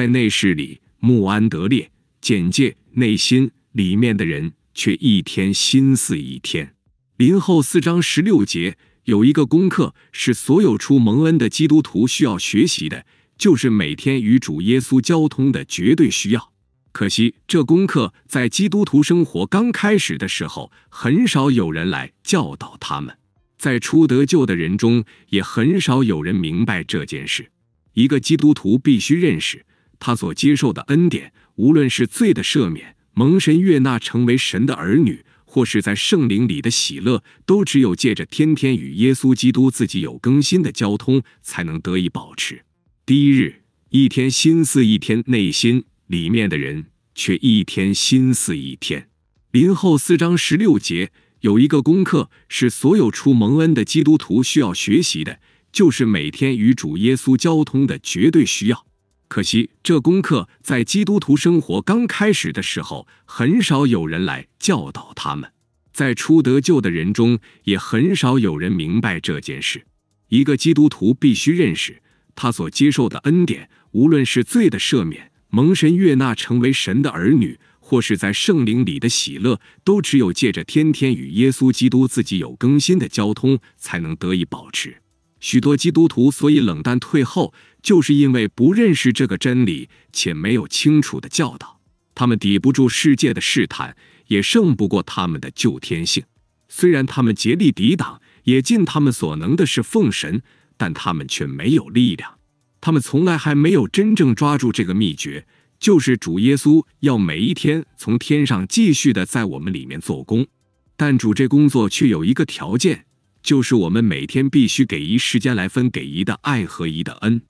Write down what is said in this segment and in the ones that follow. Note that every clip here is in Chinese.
在内室里，穆安德列简介内心里面的人，却一天心思一天。林后四章十六节有一个功课，是所有出蒙恩的基督徒需要学习的，就是每天与主耶稣交通的绝对需要。可惜这功课在基督徒生活刚开始的时候，很少有人来教导他们。在初得救的人中，也很少有人明白这件事。一个基督徒必须认识。他所接受的恩典，无论是罪的赦免、蒙神悦纳成为神的儿女，或是在圣灵里的喜乐，都只有借着天天与耶稣基督自己有更新的交通，才能得以保持。第一日，一天心似一天，内心里面的人却一天心似一天。林后四章十六节有一个功课，是所有出蒙恩的基督徒需要学习的，就是每天与主耶稣交通的绝对需要。可惜，这功课在基督徒生活刚开始的时候，很少有人来教导他们；在初得救的人中，也很少有人明白这件事。一个基督徒必须认识他所接受的恩典，无论是罪的赦免、蒙神悦纳成为神的儿女，或是在圣灵里的喜乐，都只有借着天天与耶稣基督自己有更新的交通，才能得以保持。许多基督徒所以冷淡退后。就是因为不认识这个真理，且没有清楚的教导，他们抵不住世界的试探，也胜不过他们的旧天性。虽然他们竭力抵挡，也尽他们所能的是奉神，但他们却没有力量。他们从来还没有真正抓住这个秘诀，就是主耶稣要每一天从天上继续的在我们里面做工。但主这工作却有一个条件，就是我们每天必须给一时间来分给一的爱和一的恩。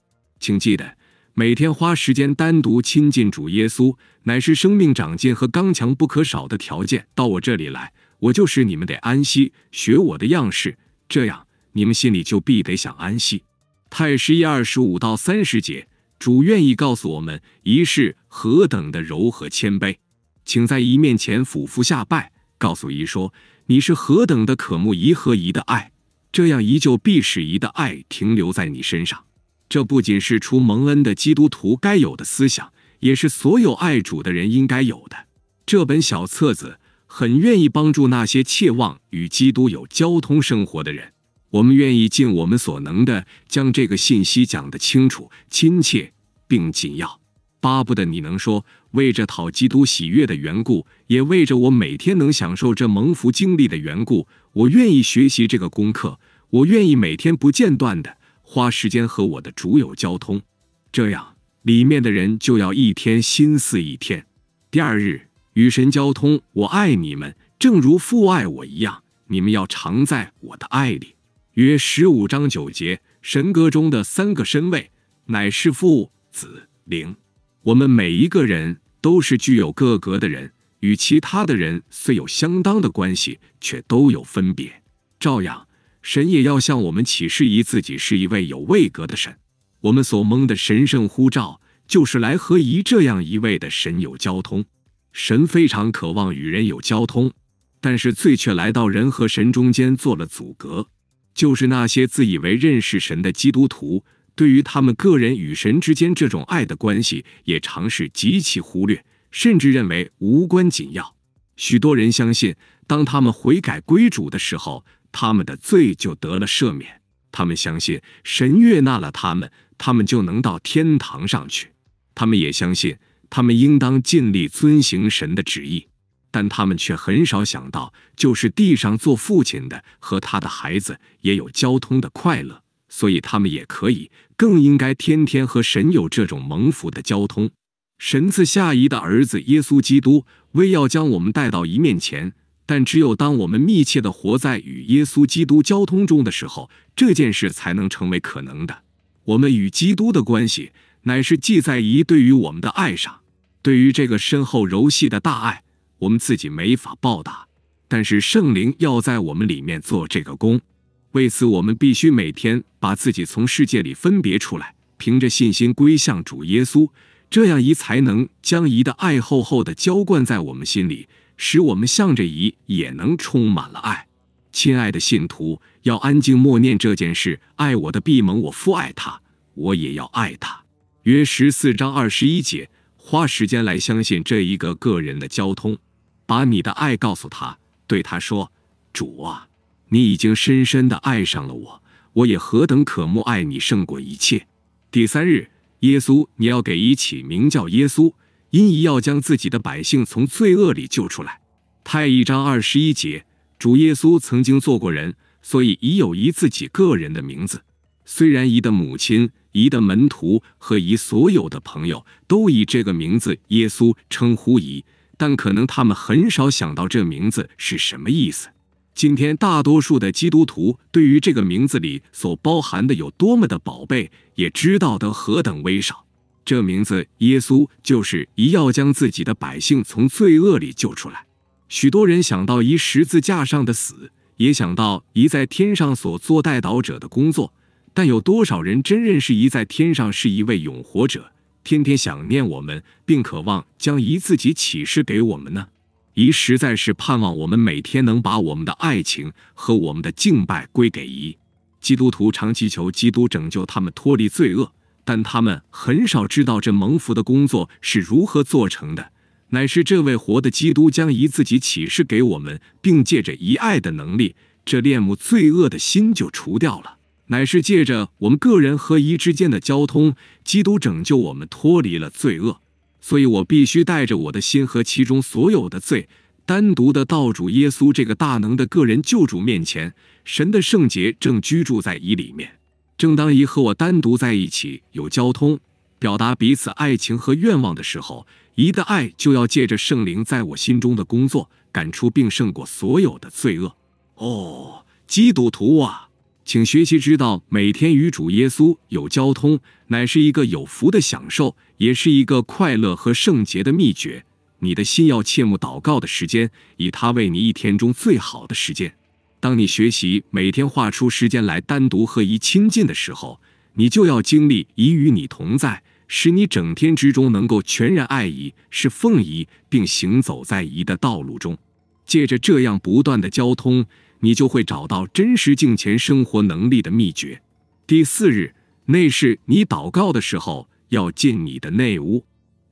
请记得每天花时间单独亲近主耶稣，乃是生命长进和刚强不可少的条件。到我这里来，我就是你们得安息，学我的样式，这样你们心里就必得想安息。太师一二十五到三十节，主愿意告诉我们，一是何等的柔和谦卑。请在祂面前俯伏下拜，告诉仪说，你是何等的渴慕仪和仪的爱，这样仪就必使仪的爱停留在你身上。这不仅是出蒙恩的基督徒该有的思想，也是所有爱主的人应该有的。这本小册子很愿意帮助那些切望与基督有交通生活的人。我们愿意尽我们所能的，将这个信息讲得清楚、亲切并紧要。巴不得你能说，为着讨基督喜悦的缘故，也为着我每天能享受这蒙福经历的缘故，我愿意学习这个功课，我愿意每天不间断的。花时间和我的主友交通，这样里面的人就要一天心思一天。第二日与神交通，我爱你们，正如父爱我一样，你们要常在我的爱里。约十五章九节，神格中的三个身位乃是父、子、灵。我们每一个人都是具有各格的人，与其他的人虽有相当的关系，却都有分别。照样。神也要向我们启示，以自己是一位有位格的神。我们所蒙的神圣呼召，就是来和一这样一位的神有交通。神非常渴望与人有交通，但是罪却来到人和神中间做了阻隔。就是那些自以为认识神的基督徒，对于他们个人与神之间这种爱的关系，也尝试极其忽略，甚至认为无关紧要。许多人相信，当他们悔改归主的时候。他们的罪就得了赦免，他们相信神悦纳了他们，他们就能到天堂上去。他们也相信，他们应当尽力遵行神的旨意，但他们却很少想到，就是地上做父亲的和他的孩子也有交通的快乐，所以他们也可以，更应该天天和神有这种蒙福的交通。神赐下一的儿子耶稣基督，为要将我们带到一面前。但只有当我们密切地活在与耶稣基督交通中的时候，这件事才能成为可能的。我们与基督的关系乃是记在仪对于我们的爱上，对于这个深厚柔细的大爱，我们自己没法报答，但是圣灵要在我们里面做这个工。为此，我们必须每天把自己从世界里分别出来，凭着信心归向主耶稣，这样仪才能将仪的爱厚厚的浇灌在我们心里。使我们向着乙也能充满了爱，亲爱的信徒要安静默念这件事。爱我的必蒙，我父爱他，我也要爱他。约十四章二十一节，花时间来相信这一个个人的交通，把你的爱告诉他，对他说：“主啊，你已经深深的爱上了我，我也何等渴慕爱你胜过一切。”第三日，耶稣，你要给乙起名叫耶稣。因疑要将自己的百姓从罪恶里救出来，太一章二十一节，主耶稣曾经做过人，所以已有疑自己个人的名字。虽然疑的母亲、疑的门徒和疑所有的朋友都以这个名字耶稣称呼疑，但可能他们很少想到这名字是什么意思。今天大多数的基督徒对于这个名字里所包含的有多么的宝贝，也知道得何等微少。这名字耶稣就是一要将自己的百姓从罪恶里救出来。许多人想到一十字架上的死，也想到一在天上所做代祷者的工作，但有多少人真认识一在天上是一位永活者，天天想念我们，并渴望将一自己启示给我们呢？一实在是盼望我们每天能把我们的爱情和我们的敬拜归给一。基督徒长期求基督拯救他们脱离罪恶。但他们很少知道这蒙福的工作是如何做成的，乃是这位活的基督将以自己启示给我们，并借着依爱的能力，这恋慕罪恶的心就除掉了，乃是借着我们个人和依之间的交通，基督拯救我们脱离了罪恶。所以我必须带着我的心和其中所有的罪，单独的到主耶稣这个大能的个人救主面前，神的圣洁正居住在依里面。正当姨和我单独在一起有交通，表达彼此爱情和愿望的时候，姨的爱就要借着圣灵在我心中的工作，赶出并胜过所有的罪恶。哦，基督徒啊，请学习知道，每天与主耶稣有交通，乃是一个有福的享受，也是一个快乐和圣洁的秘诀。你的心要切莫祷告的时间，以它为你一天中最好的时间。当你学习每天画出时间来单独和伊亲近的时候，你就要经历伊与你同在，使你整天之中能够全然爱伊，是奉仪，并行走在仪的道路中。借着这样不断的交通，你就会找到真实境前生活能力的秘诀。第四日，那是你祷告的时候要进你的内屋。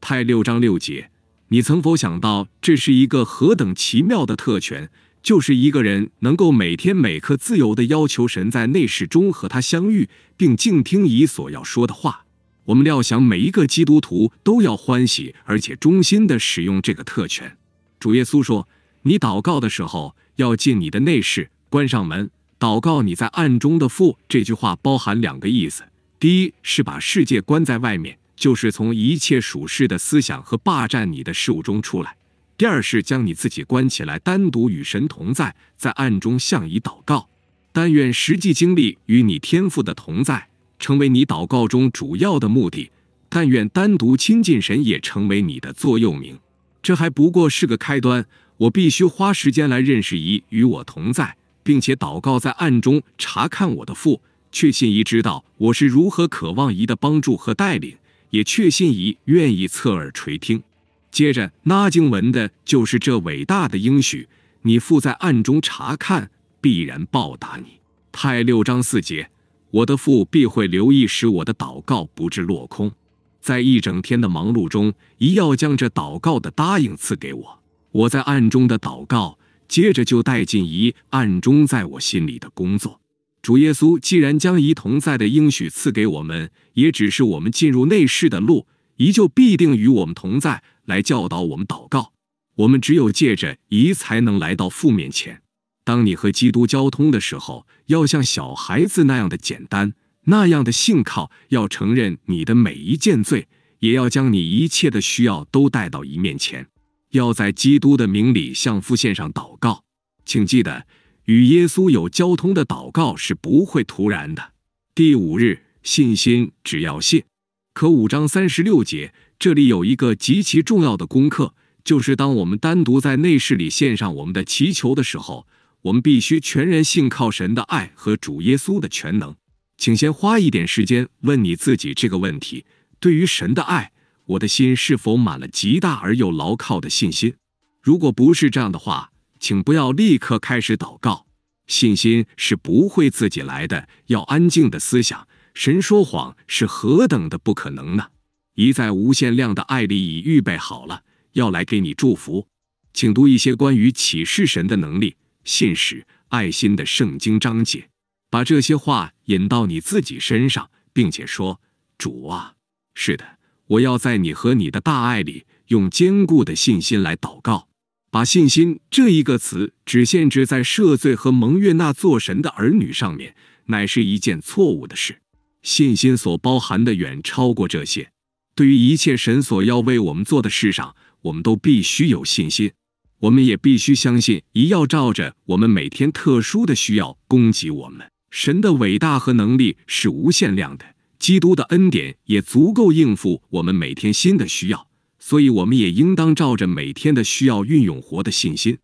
派六章六节，你曾否想到这是一个何等奇妙的特权？就是一个人能够每天每刻自由地要求神在内室中和他相遇，并静听已所要说的话。我们料想每一个基督徒都要欢喜而且忠心地使用这个特权。主耶稣说：“你祷告的时候，要进你的内室，关上门，祷告你在暗中的父。”这句话包含两个意思：第一是把世界关在外面，就是从一切属世的思想和霸占你的事物中出来。第二是将你自己关起来，单独与神同在，在暗中向以祷告。但愿实际经历与你天赋的同在，成为你祷告中主要的目的。但愿单独亲近神也成为你的座右铭。这还不过是个开端，我必须花时间来认识仪与我同在，并且祷告在暗中查看我的父，确信仪知道我是如何渴望仪的帮助和带领，也确信仪愿意侧耳垂听。接着那经文的就是这伟大的应许，你父在暗中查看，必然报答你。太六章四节，我的父必会留意，使我的祷告不致落空。在一整天的忙碌中，一要将这祷告的答应赐给我。我在暗中的祷告，接着就带进一暗中在我心里的工作。主耶稣既然将一同在的应许赐给我们，也只是我们进入内室的路，一就必定与我们同在。来教导我们祷告。我们只有借着一才能来到父面前。当你和基督交通的时候，要像小孩子那样的简单，那样的信靠，要承认你的每一件罪，也要将你一切的需要都带到一面前。要在基督的名里向父献上祷告。请记得，与耶稣有交通的祷告是不会突然的。第五日，信心只要信，可五章三十六节。这里有一个极其重要的功课，就是当我们单独在内室里献上我们的祈求的时候，我们必须全然信靠神的爱和主耶稣的全能。请先花一点时间问你自己这个问题：对于神的爱，我的心是否满了极大而又牢靠的信心？如果不是这样的话，请不要立刻开始祷告。信心是不会自己来的，要安静的思想。神说谎是何等的不可能呢？一再无限量的爱力已预备好了，要来给你祝福。请读一些关于启示神的能力、信使、爱心的圣经章节，把这些话引到你自己身上，并且说：“主啊，是的，我要在你和你的大爱里，用坚固的信心来祷告。”把信心这一个词只限制在赦罪和蒙悦纳做神的儿女上面，乃是一件错误的事。信心所包含的远超过这些。对于一切神所要为我们做的事上，我们都必须有信心。我们也必须相信，一要照着我们每天特殊的需要供给我们。神的伟大和能力是无限量的，基督的恩典也足够应付我们每天新的需要。所以，我们也应当照着每天的需要运用活的信心。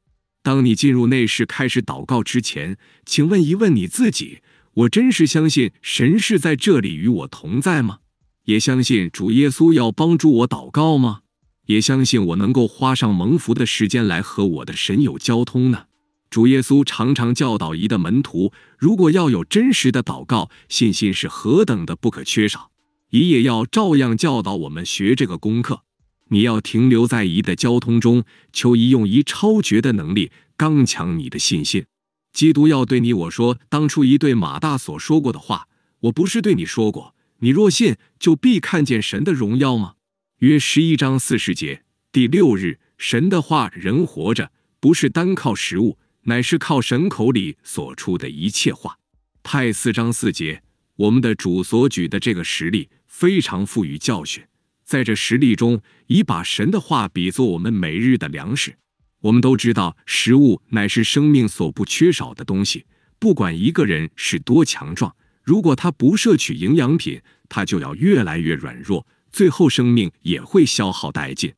当你进入内室开始祷告之前，请问一问你自己：我真是相信神是在这里与我同在吗？也相信主耶稣要帮助我祷告吗？也相信我能够花上蒙福的时间来和我的神有交通呢？主耶稣常常教导仪的门徒，如果要有真实的祷告，信心是何等的不可缺少。伊也要照样教导我们学这个功课。你要停留在仪的交通中，求伊用伊超绝的能力刚强你的信心。基督要对你我说，当初一对马大所说过的话，我不是对你说过。你若信，就必看见神的荣耀吗？约十一章四十节。第六日，神的话，人活着不是单靠食物，乃是靠神口里所出的一切话。太四章四节，我们的主所举的这个实例非常富予教训，在这实例中已把神的话比作我们每日的粮食。我们都知道，食物乃是生命所不缺少的东西，不管一个人是多强壮。如果他不摄取营养品，他就要越来越软弱，最后生命也会消耗殆尽。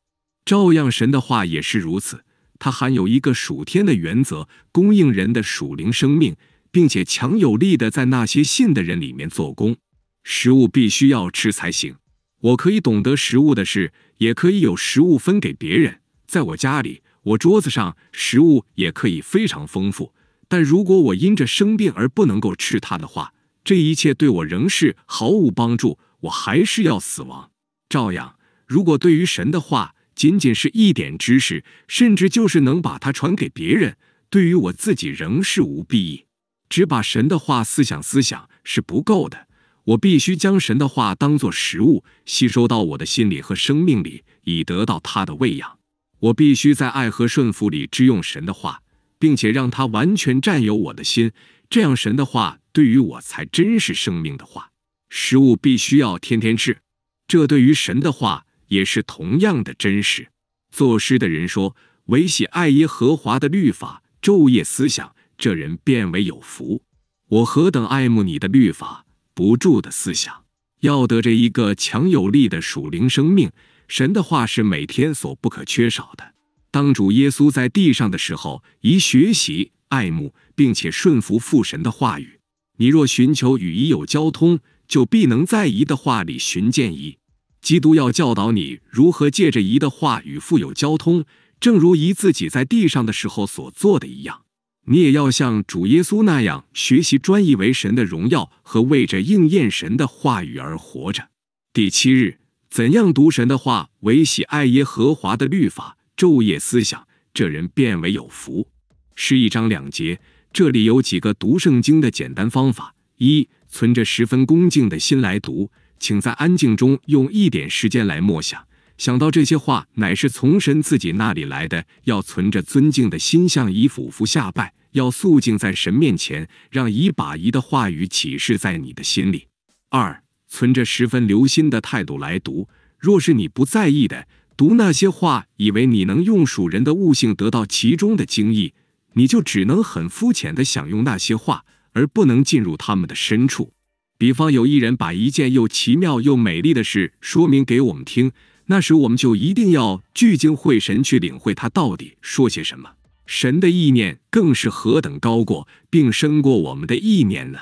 照样神的话也是如此。他含有一个属天的原则，供应人的属灵生命，并且强有力的在那些信的人里面做工。食物必须要吃才行。我可以懂得食物的事，也可以有食物分给别人。在我家里，我桌子上食物也可以非常丰富。但如果我因着生病而不能够吃它的话，这一切对我仍是毫无帮助，我还是要死亡。照样，如果对于神的话仅仅是一点知识，甚至就是能把它传给别人，对于我自己仍是无裨益。只把神的话思想思想是不够的，我必须将神的话当作食物，吸收到我的心里和生命里，以得到他的喂养。我必须在爱和顺服里支用神的话，并且让他完全占有我的心，这样神的话。对于我才真是生命的话，食物必须要天天吃。这对于神的话也是同样的真实。作诗的人说：“唯喜爱耶和华的律法，昼夜思想，这人变为有福。”我何等爱慕你的律法，不住的思想，要得着一个强有力的属灵生命。神的话是每天所不可缺少的。当主耶稣在地上的时候，宜学习爱慕并且顺服父神的话语。你若寻求与伊有交通，就必能在伊的话里寻见伊。基督要教导你如何借着伊的话语富有交通，正如伊自己在地上的时候所做的一样。你也要像主耶稣那样学习专一为神的荣耀和为着应验神的话语而活着。第七日，怎样读神的话，唯喜爱耶和华的律法，昼夜思想，这人便为有福。是一章两节。这里有几个读圣经的简单方法：一、存着十分恭敬的心来读，请在安静中用一点时间来默想，想到这些话乃是从神自己那里来的，要存着尊敬的心向以辅服下拜，要肃静在神面前，让以把仪的话语启示在你的心里。二、存着十分留心的态度来读，若是你不在意的读那些话，以为你能用属人的悟性得到其中的精义，你就只能很肤浅地享用那些话，而不能进入他们的深处。比方，有一人把一件又奇妙又美丽的事说明给我们听，那时我们就一定要聚精会神去领会他到底说些什么。神的意念更是何等高过，并深过我们的意念呢？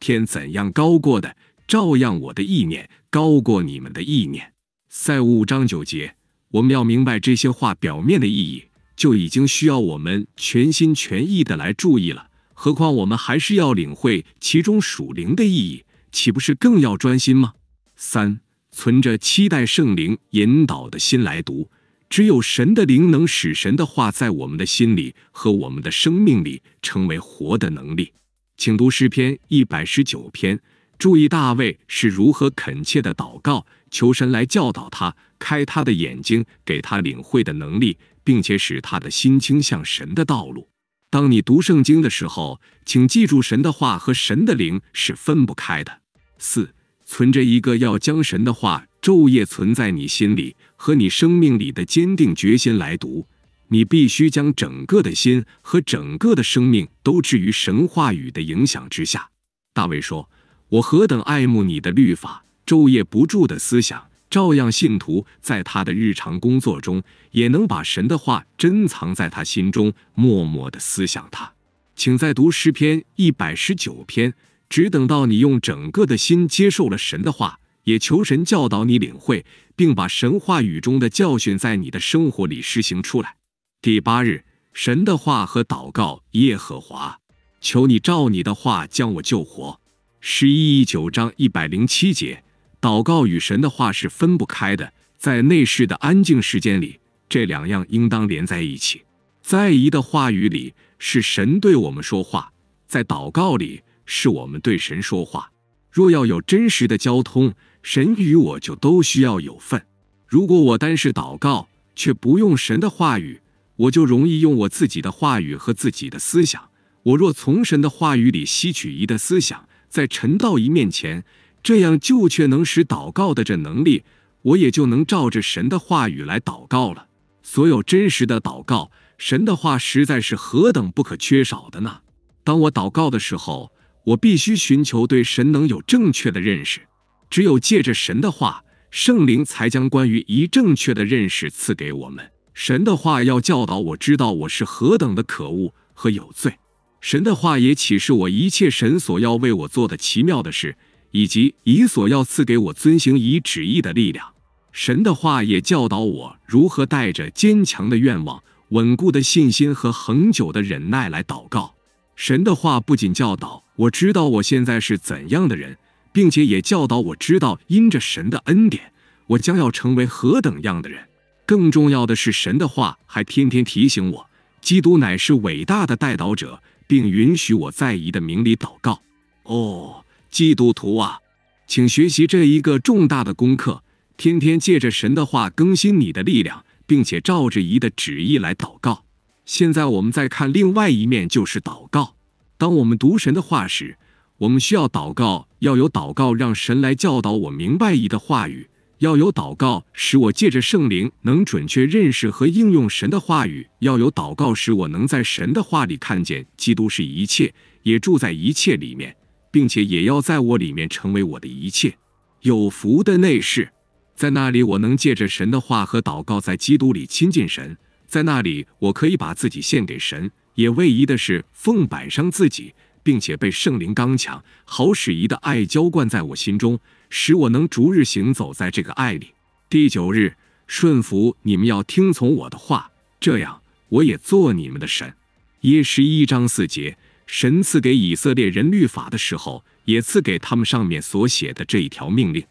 天怎样高过的，照样我的意念高过你们的意念。赛五章九节，我们要明白这些话表面的意义。就已经需要我们全心全意的来注意了，何况我们还是要领会其中属灵的意义，岂不是更要专心吗？三，存着期待圣灵引导的心来读，只有神的灵能使神的话在我们的心里和我们的生命里成为活的能力。请读诗篇一百十九篇，注意大卫是如何恳切的祷告，求神来教导他，开他的眼睛，给他领会的能力。并且使他的心倾向神的道路。当你读圣经的时候，请记住神的话和神的灵是分不开的。四存着一个要将神的话昼夜存在你心里和你生命里的坚定决心来读。你必须将整个的心和整个的生命都置于神话语的影响之下。大卫说：“我何等爱慕你的律法，昼夜不住的思想。”照样，信徒在他的日常工作中也能把神的话珍藏在他心中，默默的思想他。请再读诗篇一百十九篇，只等到你用整个的心接受了神的话，也求神教导你领会，并把神话语中的教训在你的生活里实行出来。第八日，神的话和祷告，耶和华，求你照你的话将我救活。十一一九章一百零七节。祷告与神的话是分不开的，在内室的安静时间里，这两样应当连在一起。在仪的话语里是神对我们说话，在祷告里是我们对神说话。若要有真实的交通，神与我就都需要有份。如果我单是祷告，却不用神的话语，我就容易用我自己的话语和自己的思想。我若从神的话语里吸取仪的思想，在陈道仪面前。这样就却能使祷告的这能力，我也就能照着神的话语来祷告了。所有真实的祷告，神的话实在是何等不可缺少的呢！当我祷告的时候，我必须寻求对神能有正确的认识。只有借着神的话，圣灵才将关于一正确的认识赐给我们。神的话要教导我知道我是何等的可恶和有罪。神的话也启示我一切神所要为我做的奇妙的事。以及以所要赐给我遵行以旨意的力量，神的话也教导我如何带着坚强的愿望、稳固的信心和恒久的忍耐来祷告。神的话不仅教导我知道我现在是怎样的人，并且也教导我知道因着神的恩典，我将要成为何等样的人。更重要的是，神的话还天天提醒我，基督乃是伟大的代祷者，并允许我在意的名里祷告。哦。基督徒啊，请学习这一个重大的功课，天天借着神的话更新你的力量，并且照着宜的旨意来祷告。现在我们再看另外一面，就是祷告。当我们读神的话时，我们需要祷告，要有祷告，让神来教导我明白宜的话语；要有祷告，使我借着圣灵能准确认识和应用神的话语；要有祷告，使我能在神的话里看见基督是一切，也住在一切里面。并且也要在我里面成为我的一切，有福的内侍在那里我能借着神的话和祷告，在基督里亲近神，在那里我可以把自己献给神，也位移的是奉摆上自己，并且被圣灵刚强，好使宜的爱浇灌在我心中，使我能逐日行走在这个爱里。第九日，顺服你们要听从我的话，这样我也做你们的神。耶十一章四节。神赐给以色列人律法的时候，也赐给他们上面所写的这一条命令。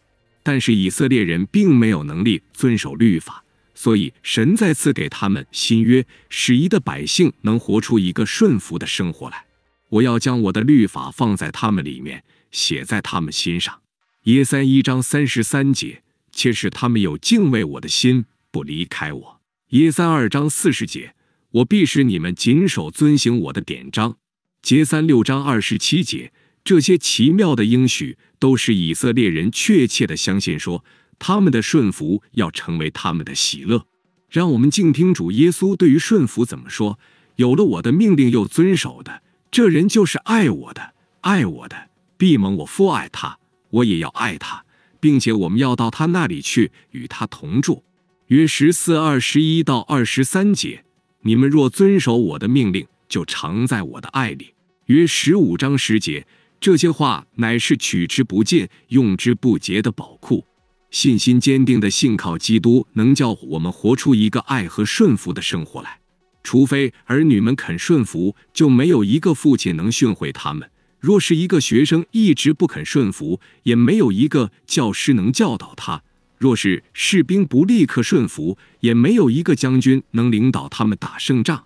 但是以色列人并没有能力遵守律法，所以神再赐给他们新约，使一的百姓能活出一个顺服的生活来。我要将我的律法放在他们里面，写在他们心上。耶三一章三十三节，且使他们有敬畏我的心，不离开我。耶三二章四十节，我必使你们谨守遵行我的典章。结三六章二十七节，这些奇妙的应许都是以色列人确切的相信，说他们的顺服要成为他们的喜乐。让我们静听主耶稣对于顺服怎么说：有了我的命令又遵守的，这人就是爱我的，爱我的必蒙我父爱他，我也要爱他，并且我们要到他那里去与他同住。约十四二十一到二十三节，你们若遵守我的命令，就常在我的爱里。约十五章十节，这些话乃是取之不尽、用之不竭的宝库。信心坚定的信靠基督，能叫我们活出一个爱和顺服的生活来。除非儿女们肯顺服，就没有一个父亲能训诲他们；若是一个学生一直不肯顺服，也没有一个教师能教导他；若是士兵不立刻顺服，也没有一个将军能领导他们打胜仗。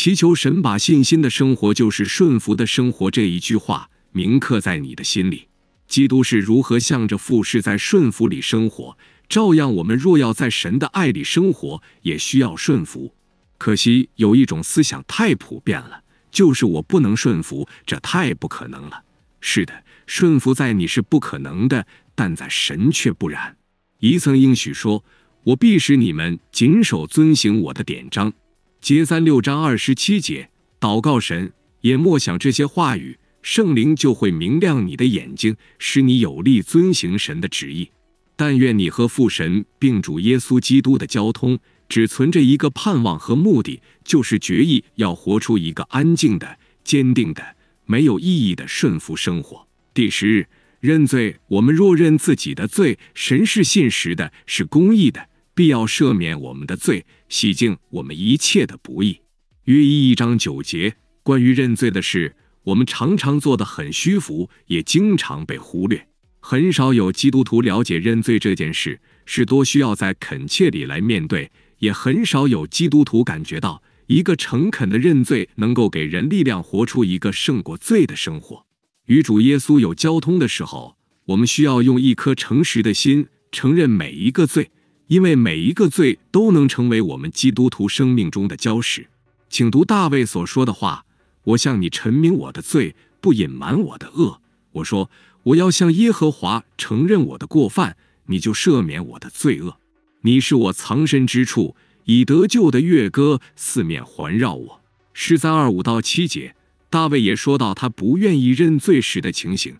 祈求神把信心的生活就是顺服的生活这一句话铭刻在你的心里。基督是如何向着父是在顺服里生活，照样我们若要在神的爱里生活，也需要顺服。可惜有一种思想太普遍了，就是我不能顺服，这太不可能了。是的，顺服在你是不可能的，但在神却不然。一曾应许说：“我必使你们谨守遵行我的典章。”结三六章二十七节，祷告神，也莫想这些话语，圣灵就会明亮你的眼睛，使你有力遵行神的旨意。但愿你和父神并主耶稣基督的交通，只存着一个盼望和目的，就是决意要活出一个安静的、坚定的、没有意义的顺服生活。第十日认罪，我们若认自己的罪，神是信实的，是公义的。必要赦免我们的罪，洗净我们一切的不义。约一一章九节，关于认罪的事，我们常常做得很虚浮，也经常被忽略。很少有基督徒了解认罪这件事是多需要在恳切里来面对，也很少有基督徒感觉到一个诚恳的认罪能够给人力量，活出一个胜过罪的生活。与主耶稣有交通的时候，我们需要用一颗诚实的心承认每一个罪。因为每一个罪都能成为我们基督徒生命中的礁石，请读大卫所说的话：“我向你陈明我的罪，不隐瞒我的恶。我说我要向耶和华承认我的过犯，你就赦免我的罪恶。你是我藏身之处，以得救的乐歌四面环绕我。”十三二五到七节，大卫也说到他不愿意认罪时的情形：“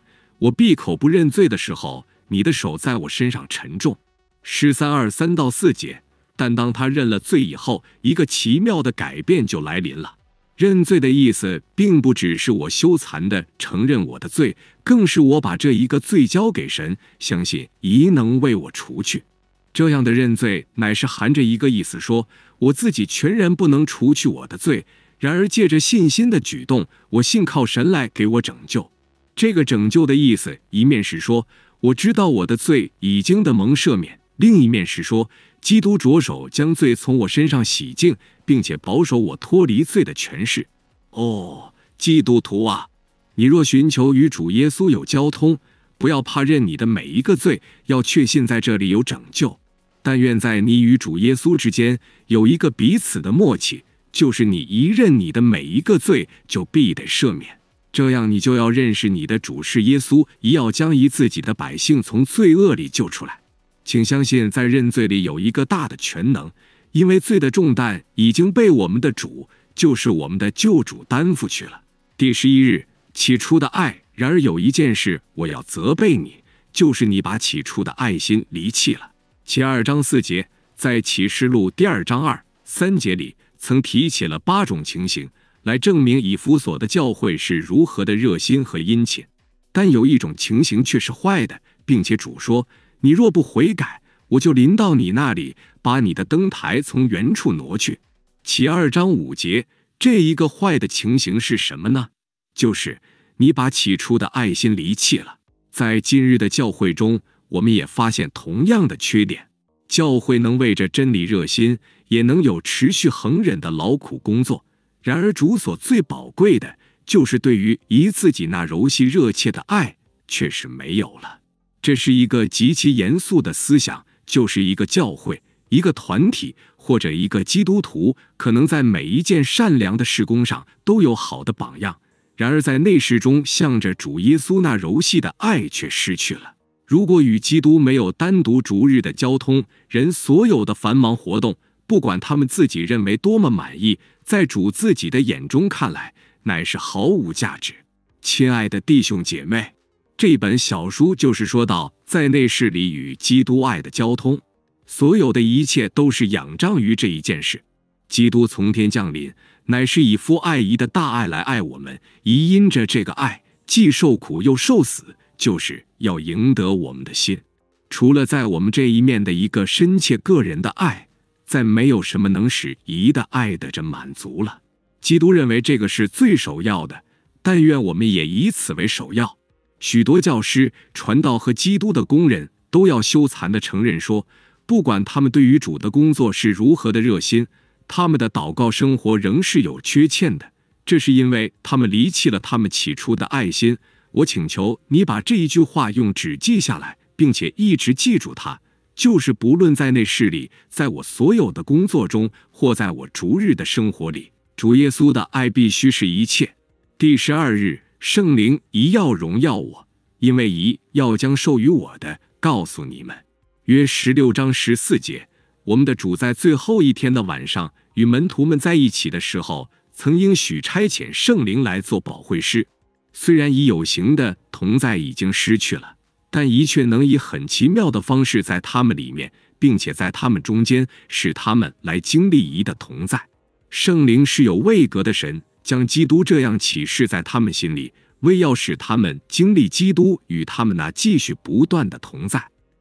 我闭口不认罪的时候，你的手在我身上沉重。”十三二三到四节，但当他认了罪以后，一个奇妙的改变就来临了。认罪的意思，并不只是我羞惭的承认我的罪，更是我把这一个罪交给神，相信祂能为我除去。这样的认罪，乃是含着一个意思，说我自己全然不能除去我的罪，然而借着信心的举动，我信靠神来给我拯救。这个拯救的意思，一面是说我知道我的罪已经的蒙赦免。另一面是说，基督着手将罪从我身上洗净，并且保守我脱离罪的权势。哦，基督徒啊，你若寻求与主耶稣有交通，不要怕认你的每一个罪，要确信在这里有拯救。但愿在你与主耶稣之间有一个彼此的默契，就是你一认你的每一个罪，就必得赦免。这样，你就要认识你的主是耶稣，一要将一自己的百姓从罪恶里救出来。请相信，在认罪里有一个大的全能，因为罪的重担已经被我们的主，就是我们的救主担负去了。第十一日起初的爱，然而有一件事我要责备你，就是你把起初的爱心离弃了。其二章四节，在启示录第二章二三节里曾提起了八种情形来证明以弗所的教会是如何的热心和殷勤，但有一种情形却是坏的，并且主说。你若不悔改，我就临到你那里，把你的灯台从原处挪去。其二章五节，这一个坏的情形是什么呢？就是你把起初的爱心离弃了。在今日的教会中，我们也发现同样的缺点。教会能为着真理热心，也能有持续恒忍的劳苦工作；然而主所最宝贵的，就是对于一自己那柔细热切的爱，却是没有了。这是一个极其严肃的思想，就是一个教会、一个团体或者一个基督徒，可能在每一件善良的事工上都有好的榜样。然而，在内室中，向着主耶稣那柔细的爱却失去了。如果与基督没有单独逐日的交通，人所有的繁忙活动，不管他们自己认为多么满意，在主自己的眼中看来，乃是毫无价值。亲爱的弟兄姐妹。这本小书就是说到，在内室里与基督爱的交通，所有的一切都是仰仗于这一件事。基督从天降临，乃是以父爱仪的大爱来爱我们。以因着这个爱，既受苦又受死，就是要赢得我们的心。除了在我们这一面的一个深切个人的爱，再没有什么能使仪的爱的这满足了。基督认为这个是最首要的，但愿我们也以此为首要。许多教师、传道和基督的工人，都要羞惭地承认说，不管他们对于主的工作是如何的热心，他们的祷告生活仍是有缺陷的。这是因为他们离弃了他们起初的爱心。我请求你把这一句话用纸记下来，并且一直记住它。就是不论在那室里，在我所有的工作中，或在我逐日的生活里，主耶稣的爱必须是一切。第十二日。圣灵一要荣耀我，因为一要将授予我的告诉你们。约十六章十四节，我们的主在最后一天的晚上与门徒们在一起的时候，曾应许差遣圣灵来做保惠师。虽然已有形的同在已经失去了，但一却能以很奇妙的方式在他们里面，并且在他们中间，使他们来经历一的同在。圣灵是有位格的神。像基督这样启示，在他们心里，为要使他们经历基督与他们那继续不断的同在；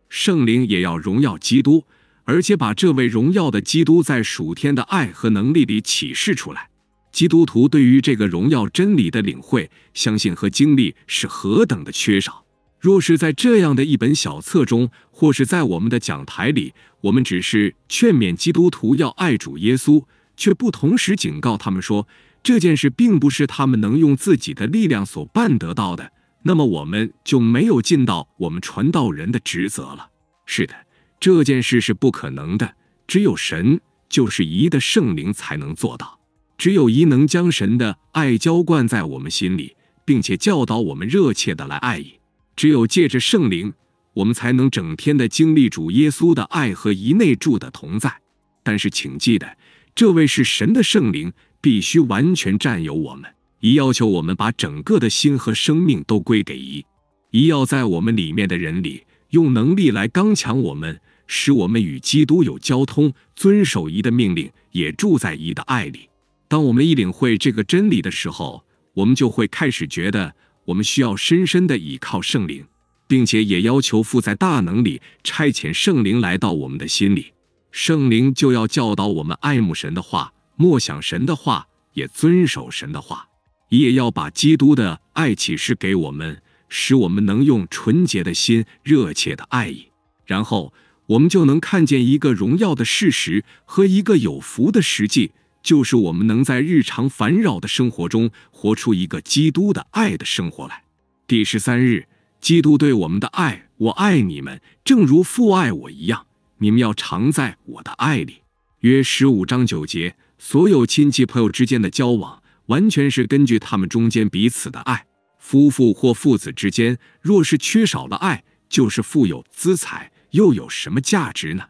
圣灵也要荣耀基督，而且把这位荣耀的基督在属天的爱和能力里启示出来。基督徒对于这个荣耀真理的领会、相信和经历是何等的缺少！若是在这样的一本小册中，或是在我们的讲台里，我们只是劝勉基督徒要爱主耶稣，却不同时警告他们说。这件事并不是他们能用自己的力量所办得到的，那么我们就没有尽到我们传道人的职责了。是的，这件事是不可能的，只有神，就是一的圣灵才能做到。只有一能将神的爱浇灌在我们心里，并且教导我们热切的来爱意。只有借着圣灵，我们才能整天的经历主耶稣的爱和一内住的同在。但是，请记得，这位是神的圣灵。必须完全占有我们，一要求我们把整个的心和生命都归给一，一要在我们里面的人里用能力来刚强我们，使我们与基督有交通，遵守一的命令，也住在一的爱里。当我们一领会这个真理的时候，我们就会开始觉得我们需要深深的倚靠圣灵，并且也要求附在大能里差遣圣灵来到我们的心里，圣灵就要教导我们爱慕神的话。莫想神的话，也遵守神的话。你也要把基督的爱启示给我们，使我们能用纯洁的心、热切的爱意。然后我们就能看见一个荣耀的事实和一个有福的实际，就是我们能在日常烦扰的生活中，活出一个基督的爱的生活来。第十三日，基督对我们的爱，我爱你们，正如父爱我一样。你们要常在我的爱里。约十五章九节。所有亲戚朋友之间的交往，完全是根据他们中间彼此的爱。夫妇或父子之间，若是缺少了爱，就是富有资财又有什么价值呢？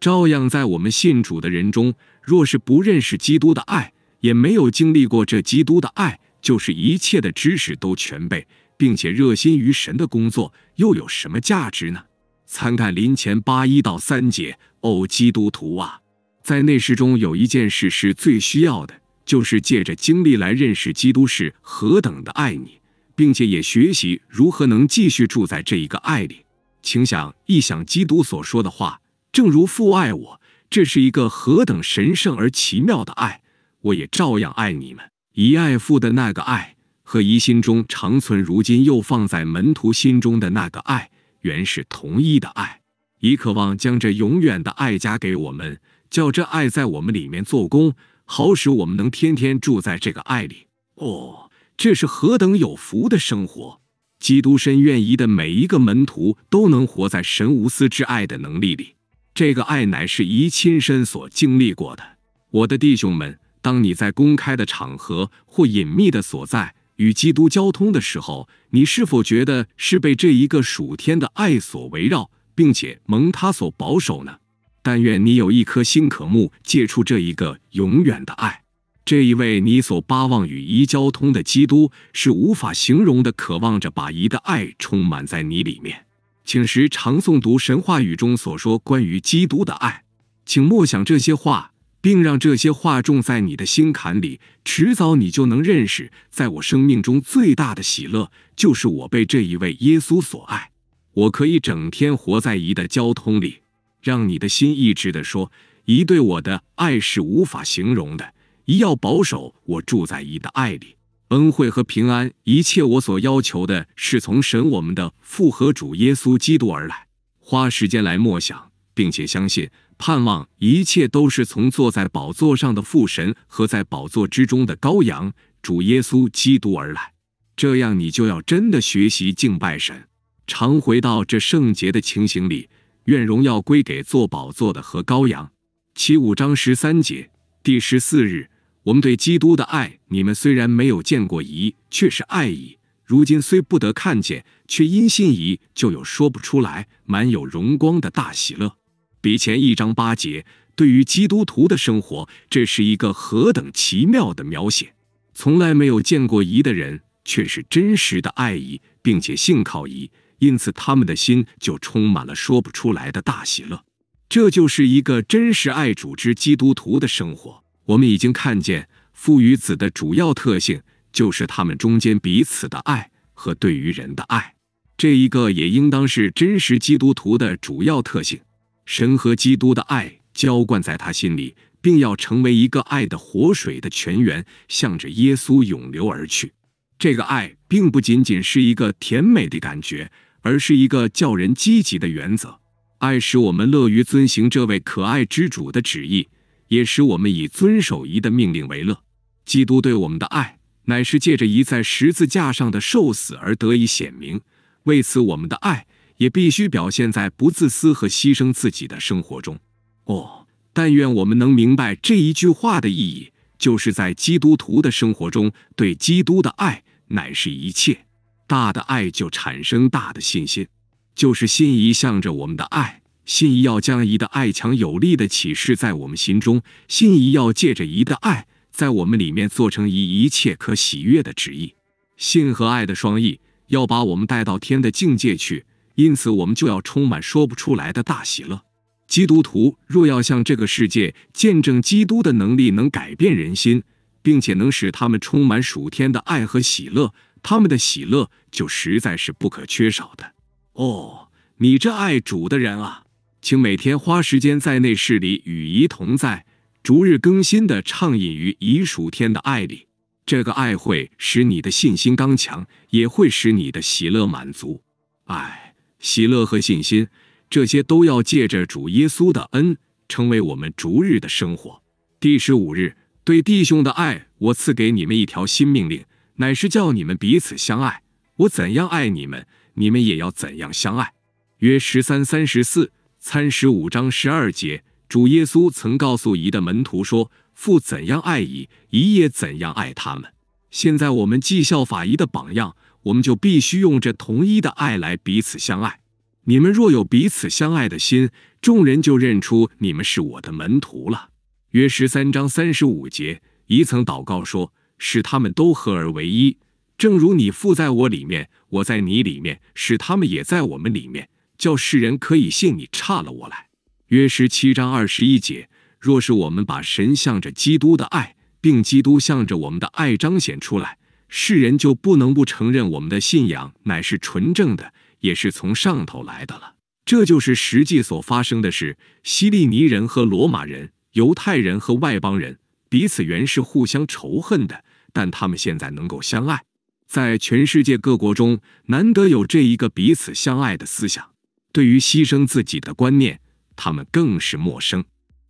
照样在我们信主的人中，若是不认识基督的爱，也没有经历过这基督的爱，就是一切的知识都全备，并且热心于神的工作，又有什么价值呢？参看林前八一到三节。哦，基督徒啊！在内室中有一件事是最需要的，就是借着经历来认识基督是何等的爱你，并且也学习如何能继续住在这一个爱里。请想一想基督所说的话：“正如父爱我，这是一个何等神圣而奇妙的爱！我也照样爱你们。以爱父的那个爱和疑心中长存、如今又放在门徒心中的那个爱，原是同一的爱。以渴望将这永远的爱加给我们。”叫这爱在我们里面做工，好使我们能天天住在这个爱里。哦，这是何等有福的生活！基督深愿仪的每一个门徒都能活在神无私之爱的能力里。这个爱乃是仪亲身所经历过的。我的弟兄们，当你在公开的场合或隐秘的所在与基督交通的时候，你是否觉得是被这一个属天的爱所围绕，并且蒙他所保守呢？但愿你有一颗心可慕借出这一个永远的爱，这一位你所巴望与伊交通的基督是无法形容的，渴望着把伊的爱充满在你里面。请时常诵读神话语中所说关于基督的爱，请默想这些话，并让这些话种在你的心坎里，迟早你就能认识，在我生命中最大的喜乐就是我被这一位耶稣所爱，我可以整天活在伊的交通里。让你的心一直地说：“伊对我的爱是无法形容的。”伊要保守我住在伊的爱里，恩惠和平安。一切我所要求的是从神我们的复合主耶稣基督而来。花时间来默想，并且相信、盼望，一切都是从坐在宝座上的父神和在宝座之中的羔羊主耶稣基督而来。这样，你就要真的学习敬拜神，常回到这圣洁的情形里。愿荣耀归给做宝座的和羔羊。七五章十三节，第十四日，我们对基督的爱，你们虽然没有见过仪，却是爱意。如今虽不得看见，却因信仪，就有说不出来满有荣光的大喜乐。比前一章八节，对于基督徒的生活，这是一个何等奇妙的描写！从来没有见过仪的人，却是真实的爱意，并且信靠仪。因此，他们的心就充满了说不出来的大喜乐。这就是一个真实爱主之基督徒的生活。我们已经看见父与子的主要特性，就是他们中间彼此的爱和对于人的爱。这一个也应当是真实基督徒的主要特性。神和基督的爱浇灌在他心里，并要成为一个爱的活水的泉源，向着耶稣涌流而去。这个爱并不仅仅是一个甜美的感觉。而是一个叫人积极的原则，爱使我们乐于遵行这位可爱之主的旨意，也使我们以遵守一的命令为乐。基督对我们的爱，乃是借着一在十字架上的受死而得以显明。为此，我们的爱也必须表现在不自私和牺牲自己的生活中。哦，但愿我们能明白这一句话的意义，就是在基督徒的生活中，对基督的爱乃是一切。大的爱就产生大的信心，就是信仪向着我们的爱，信仪要将一的爱强有力的启示在我们心中，信仪要借着一的爱，在我们里面做成一一切可喜悦的旨意。信和爱的双翼要把我们带到天的境界去，因此我们就要充满说不出来的大喜乐。基督徒若要向这个世界见证基督的能力，能改变人心，并且能使他们充满属天的爱和喜乐。他们的喜乐就实在是不可缺少的哦。你这爱主的人啊，请每天花时间在内室里与祂同在，逐日更新的畅饮于祂属天的爱里。这个爱会使你的信心刚强，也会使你的喜乐满足。哎，喜乐和信心，这些都要借着主耶稣的恩，成为我们逐日的生活。第十五日，对弟兄的爱，我赐给你们一条新命令。乃是叫你们彼此相爱。我怎样爱你们，你们也要怎样相爱。约十三三十四参十五章十二节，主耶稣曾告诉伊的门徒说：“父怎样爱伊，伊也怎样爱他们。”现在我们既效法伊的榜样，我们就必须用这同一的爱来彼此相爱。你们若有彼此相爱的心，众人就认出你们是我的门徒了。约十三章三十五节，伊曾祷告说。使他们都合而为一，正如你父在我里面，我在你里面，使他们也在我们里面，叫世人可以信你差了我来。约十七章二十一节。若是我们把神向着基督的爱，并基督向着我们的爱彰显出来，世人就不能不承认我们的信仰乃是纯正的，也是从上头来的了。这就是实际所发生的事：希利尼人和罗马人、犹太人和外邦人彼此原是互相仇恨的。但他们现在能够相爱，在全世界各国中，难得有这一个彼此相爱的思想。对于牺牲自己的观念，他们更是陌生。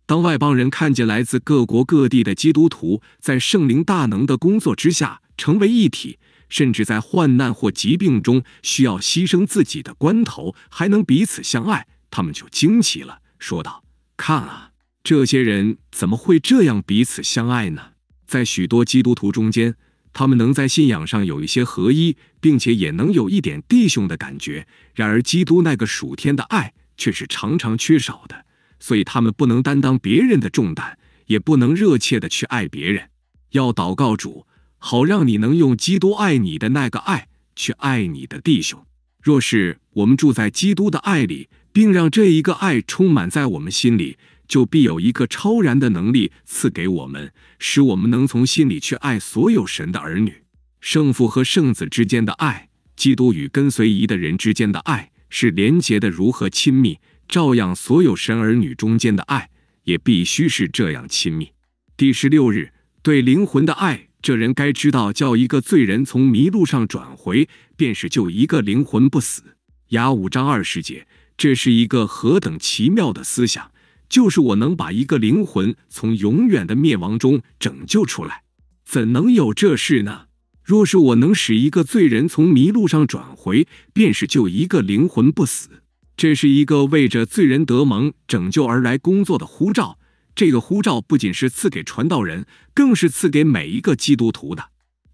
当外邦人看见来自各国各地的基督徒，在圣灵大能的工作之下成为一体，甚至在患难或疾病中需要牺牲自己的关头，还能彼此相爱，他们就惊奇了，说道：“看啊，这些人怎么会这样彼此相爱呢？”在许多基督徒中间，他们能在信仰上有一些合一，并且也能有一点弟兄的感觉。然而，基督那个属天的爱却是常常缺少的，所以他们不能担当别人的重担，也不能热切的去爱别人。要祷告主，好让你能用基督爱你的那个爱去爱你的弟兄。若是我们住在基督的爱里，并让这一个爱充满在我们心里。就必有一个超然的能力赐给我们，使我们能从心里去爱所有神的儿女。圣父和圣子之间的爱，基督与跟随仪的人之间的爱是连结的，如何亲密，照样所有神儿女中间的爱也必须是这样亲密。第十六日，对灵魂的爱，这人该知道，叫一个罪人从迷路上转回，便是救一个灵魂不死。雅五章二十节，这是一个何等奇妙的思想！就是我能把一个灵魂从永远的灭亡中拯救出来，怎能有这事呢？若是我能使一个罪人从迷路上转回，便是救一个灵魂不死。这是一个为着罪人德蒙拯救而来工作的呼召。这个呼召不仅是赐给传道人，更是赐给每一个基督徒的。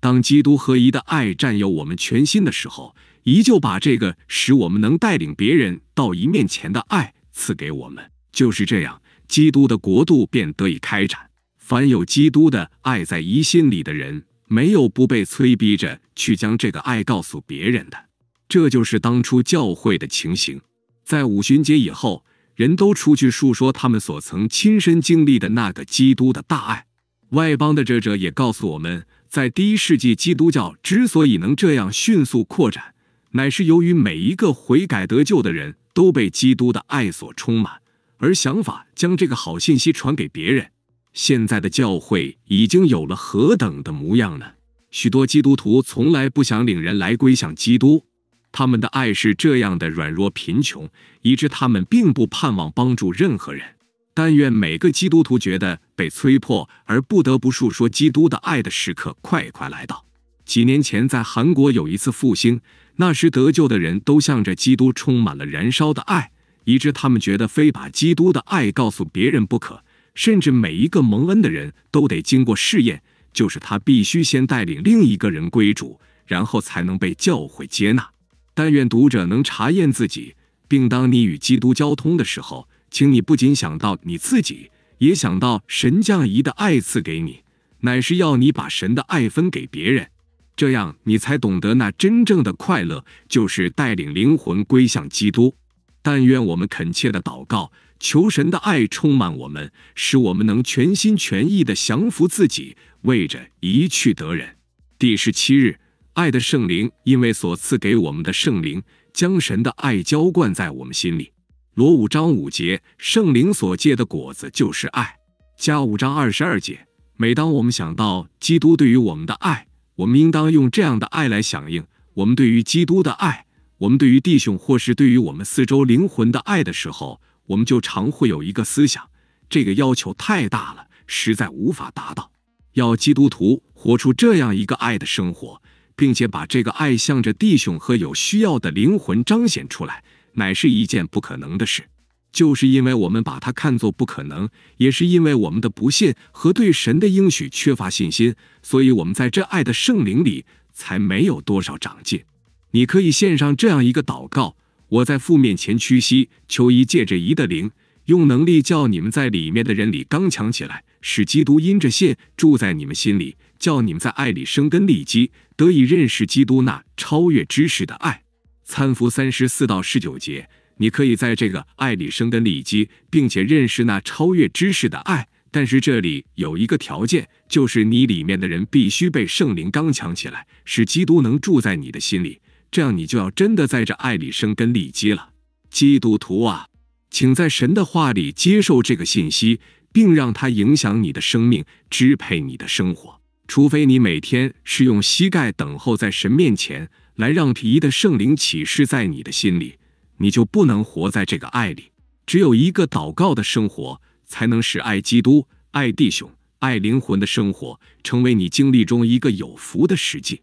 当基督合一的爱占有我们全心的时候，依旧把这个使我们能带领别人到一面前的爱赐给我们。就是这样，基督的国度便得以开展。凡有基督的爱在疑心里的人，没有不被催逼着去将这个爱告诉别人的。这就是当初教会的情形。在五旬节以后，人都出去述说他们所曾亲身经历的那个基督的大爱。外邦的哲者也告诉我们，在第一世纪基督教之所以能这样迅速扩展，乃是由于每一个悔改得救的人都被基督的爱所充满。而想法将这个好信息传给别人，现在的教会已经有了何等的模样呢？许多基督徒从来不想领人来归向基督，他们的爱是这样的软弱贫穷，以致他们并不盼望帮助任何人。但愿每个基督徒觉得被催迫而不得不述说基督的爱的时刻快快来到。几年前在韩国有一次复兴，那时得救的人都向着基督充满了燃烧的爱。以致他们觉得非把基督的爱告诉别人不可，甚至每一个蒙恩的人都得经过试验，就是他必须先带领另一个人归主，然后才能被教会接纳。但愿读者能查验自己，并当你与基督交通的时候，请你不仅想到你自己，也想到神降仪的爱赐给你，乃是要你把神的爱分给别人，这样你才懂得那真正的快乐，就是带领灵魂归向基督。但愿我们恳切的祷告，求神的爱充满我们，使我们能全心全意的降服自己，为着一去得人。第十七日，爱的圣灵，因为所赐给我们的圣灵，将神的爱浇灌在我们心里。罗五章五节，圣灵所结的果子就是爱。加五章二十二节，每当我们想到基督对于我们的爱，我们应当用这样的爱来响应我们对于基督的爱。我们对于弟兄，或是对于我们四周灵魂的爱的时候，我们就常会有一个思想：这个要求太大了，实在无法达到。要基督徒活出这样一个爱的生活，并且把这个爱向着弟兄和有需要的灵魂彰显出来，乃是一件不可能的事。就是因为我们把它看作不可能，也是因为我们的不信和对神的应许缺乏信心，所以我们在这爱的圣灵里才没有多少长进。你可以献上这样一个祷告：我在父面前屈膝，求一借着一的灵，用能力叫你们在里面的人里刚强起来，使基督因着信住在你们心里，叫你们在爱里生根立基，得以认识基督那超越知识的爱。参服三十四到十九节，你可以在这个爱里生根立基，并且认识那超越知识的爱。但是这里有一个条件，就是你里面的人必须被圣灵刚强起来，使基督能住在你的心里。这样，你就要真的在这爱里生根立基了。基督徒啊，请在神的话里接受这个信息，并让它影响你的生命，支配你的生活。除非你每天是用膝盖等候在神面前，来让衣的圣灵启示在你的心里，你就不能活在这个爱里。只有一个祷告的生活，才能使爱基督、爱弟兄、爱灵魂的生活，成为你经历中一个有福的实境。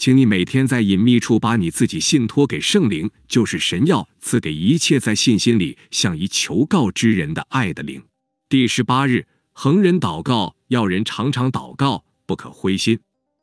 请你每天在隐秘处把你自己信托给圣灵，就是神要赐给一切在信心里向以求告之人的爱的灵。第十八日，恒人祷告，要人常常祷告，不可灰心。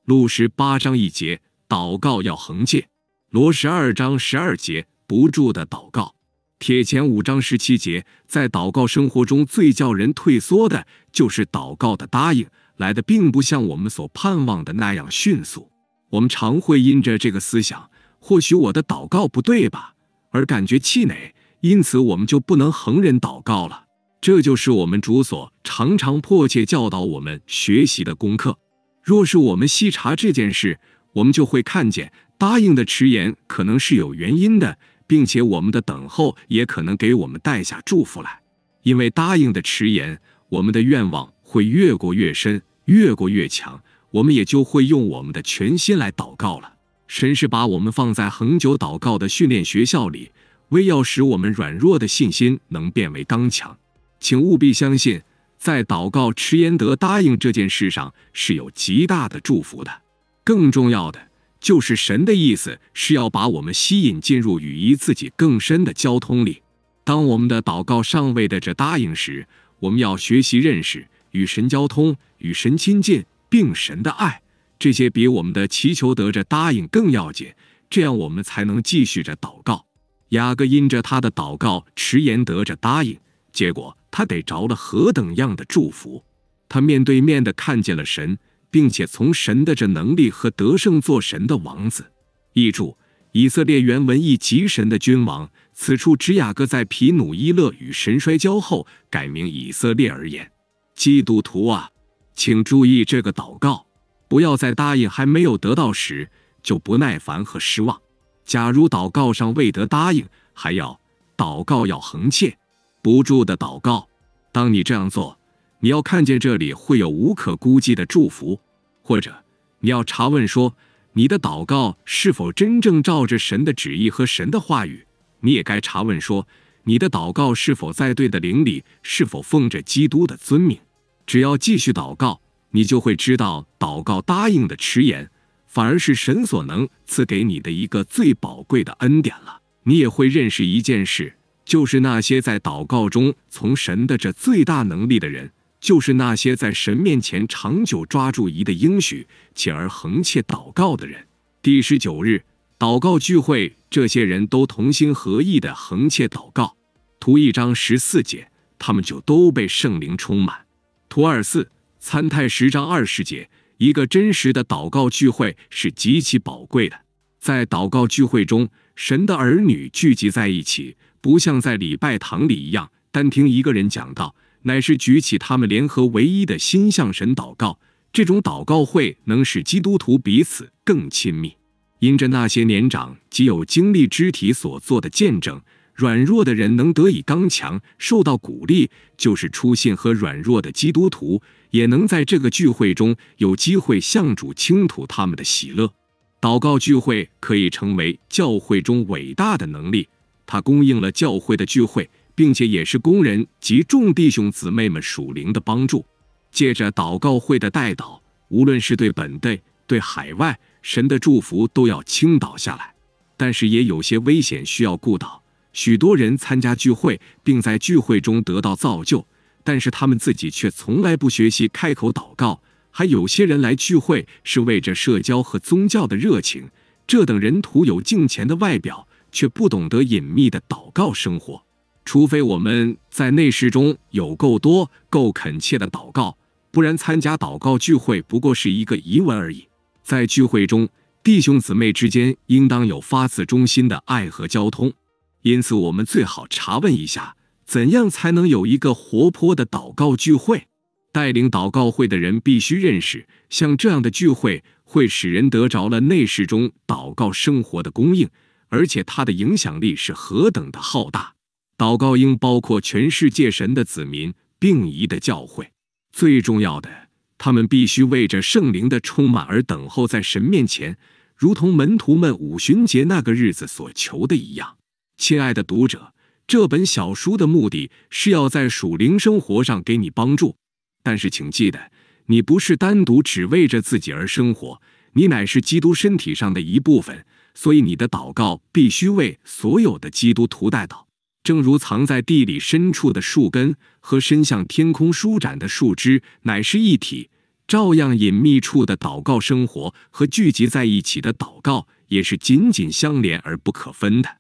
路十八章一节，祷告要恒戒。罗十二章十二节，不住的祷告。铁前五章十七节，在祷告生活中最叫人退缩的，就是祷告的答应来的并不像我们所盼望的那样迅速。我们常会因着这个思想，或许我的祷告不对吧，而感觉气馁，因此我们就不能恒忍祷告了。这就是我们主所常常迫切教导我们学习的功课。若是我们细查这件事，我们就会看见答应的迟延可能是有原因的，并且我们的等候也可能给我们带下祝福来，因为答应的迟延，我们的愿望会越过越深，越过越强。我们也就会用我们的全心来祷告了。神是把我们放在恒久祷告的训练学校里，为要使我们软弱的信心能变为刚强。请务必相信，在祷告迟延得答应这件事上是有极大的祝福的。更重要的就是，神的意思是要把我们吸引进入与自己更深的交通里。当我们的祷告上位的这答应时，我们要学习认识与神交通，与神亲近。病神的爱，这些比我们的祈求得着答应更要紧。这样我们才能继续着祷告。雅各因着他的祷告迟延得着答应，结果他得着了何等样的祝福！他面对面的看见了神，并且从神的这能力和得胜做神的王子。译注：以色列原文意极神的君王，此处指雅各在皮努伊勒与神摔跤后改名以色列而言。基督徒啊！请注意这个祷告，不要在答应还没有得到时就不耐烦和失望。假如祷告上未得答应，还要祷告，要恒切，不住的祷告。当你这样做，你要看见这里会有无可估计的祝福。或者你要查问说，你的祷告是否真正照着神的旨意和神的话语？你也该查问说，你的祷告是否在对的灵里，是否奉着基督的尊名？只要继续祷告，你就会知道，祷告答应的迟延，反而是神所能赐给你的一个最宝贵的恩典了。你也会认识一件事，就是那些在祷告中从神的这最大能力的人，就是那些在神面前长久抓住一个应许，且而恒切祷告的人。第十九日祷告聚会，这些人都同心合意的恒切祷告，图一张十四节，他们就都被圣灵充满。图二四参太十章二十节，一个真实的祷告聚会是极其宝贵的。在祷告聚会中，神的儿女聚集在一起，不像在礼拜堂里一样单听一个人讲道，乃是举起他们联合唯一的心向神祷告。这种祷告会能使基督徒彼此更亲密，因着那些年长及有经历肢体所做的见证。软弱的人能得以刚强，受到鼓励，就是初心和软弱的基督徒也能在这个聚会中有机会向主倾吐他们的喜乐。祷告聚会可以成为教会中伟大的能力，它供应了教会的聚会，并且也是工人及众弟兄姊妹们属灵的帮助。借着祷告会的带导，无论是对本地、对海外，神的祝福都要倾倒下来。但是也有些危险需要顾到。许多人参加聚会，并在聚会中得到造就，但是他们自己却从来不学习开口祷告。还有些人来聚会是为着社交和宗教的热情，这等人徒有敬虔的外表，却不懂得隐秘的祷告生活。除非我们在内室中有够多、够恳切的祷告，不然参加祷告聚会不过是一个疑问而已。在聚会中，弟兄姊妹之间应当有发自衷心的爱和交通。因此，我们最好查问一下，怎样才能有一个活泼的祷告聚会？带领祷告会的人必须认识，像这样的聚会会使人得着了内室中祷告生活的供应，而且它的影响力是何等的浩大。祷告应包括全世界神的子民，并宜的教会。最重要的，他们必须为着圣灵的充满而等候在神面前，如同门徒们五旬节那个日子所求的一样。亲爱的读者，这本小书的目的是要在属灵生活上给你帮助，但是请记得，你不是单独只为着自己而生活，你乃是基督身体上的一部分，所以你的祷告必须为所有的基督徒代祷。正如藏在地里深处的树根和伸向天空舒展的树枝乃是一体，照样隐秘处的祷告生活和聚集在一起的祷告也是紧紧相连而不可分的。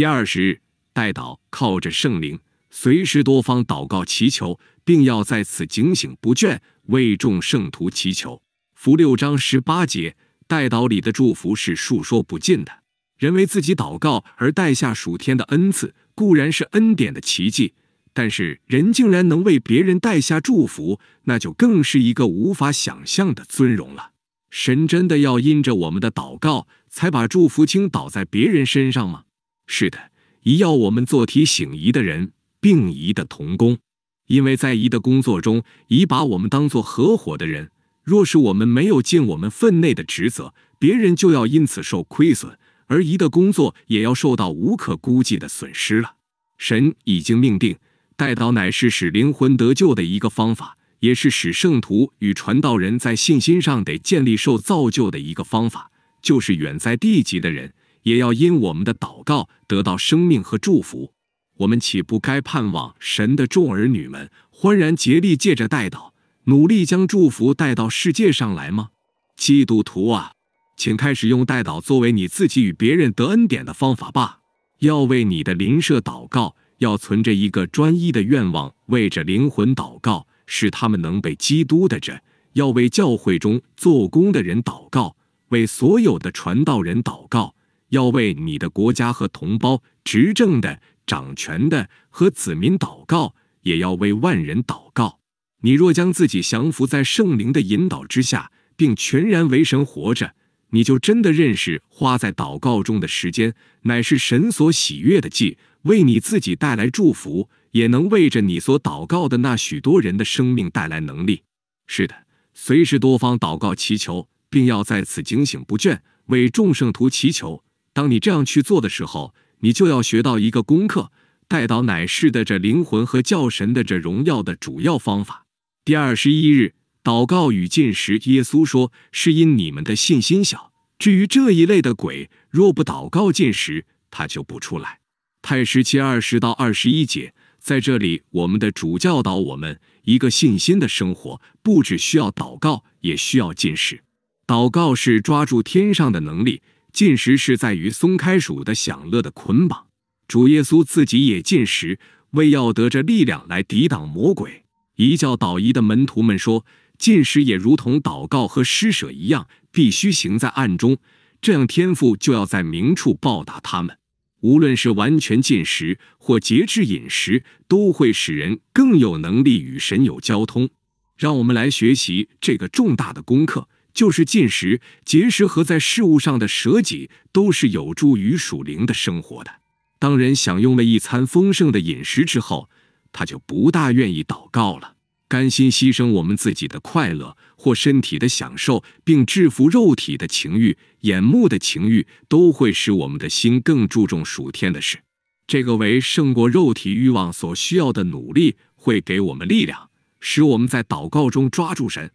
第二十日，代祷靠着圣灵，随时多方祷告祈求，并要在此警醒不倦，为众圣徒祈求。福六章十八节，代祷里的祝福是述说不尽的。人为自己祷告而带下属天的恩赐，固然是恩典的奇迹；但是人竟然能为别人带下祝福，那就更是一个无法想象的尊荣了。神真的要因着我们的祷告，才把祝福倾倒在别人身上吗？是的，一要我们做提醒仪的人，并宜的同工，因为在仪的工作中，仪把我们当做合伙的人。若是我们没有尽我们分内的职责，别人就要因此受亏损，而仪的工作也要受到无可估计的损失了。神已经命定，代祷乃是使灵魂得救的一个方法，也是使圣徒与传道人在信心上得建立受造就的一个方法，就是远在地级的人。也要因我们的祷告得到生命和祝福，我们岂不该盼望神的众儿女们欢然竭力借着代祷，努力将祝福带到世界上来吗？基督徒啊，请开始用代祷作为你自己与别人得恩典的方法吧。要为你的邻舍祷告，要存着一个专一的愿望，为着灵魂祷告，使他们能被基督的着。要为教会中做工的人祷告，为所有的传道人祷告。要为你的国家和同胞、执政的、掌权的和子民祷告，也要为万人祷告。你若将自己降服在圣灵的引导之下，并全然为神活着，你就真的认识花在祷告中的时间乃是神所喜悦的祭，为你自己带来祝福，也能为着你所祷告的那许多人的生命带来能力。是的，随时多方祷告祈求，并要在此警醒不倦，为众圣徒祈求。当你这样去做的时候，你就要学到一个功课：带祷乃是的这灵魂和教神的这荣耀的主要方法。第二十一日，祷告与进食，耶稣说：“是因你们的信心小。”至于这一类的鬼，若不祷告进食，他就不出来。太十七二十到二十一节，在这里，我们的主教导我们一个信心的生活，不只需要祷告，也需要进食。祷告是抓住天上的能力。进食是在于松开鼠的享乐的捆绑。主耶稣自己也进食，为要得着力量来抵挡魔鬼。一教导医的门徒们说，进食也如同祷告和施舍一样，必须行在暗中，这样天赋就要在明处报答他们。无论是完全进食或节制饮食，都会使人更有能力与神有交通。让我们来学习这个重大的功课。就是进食、节食和在事物上的舍己，都是有助于属灵的生活的。当人享用了一餐丰盛的饮食之后，他就不大愿意祷告了。甘心牺牲我们自己的快乐或身体的享受，并制服肉体的情欲、眼目的情欲，都会使我们的心更注重属天的事。这个为胜过肉体欲望所需要的努力，会给我们力量，使我们在祷告中抓住神。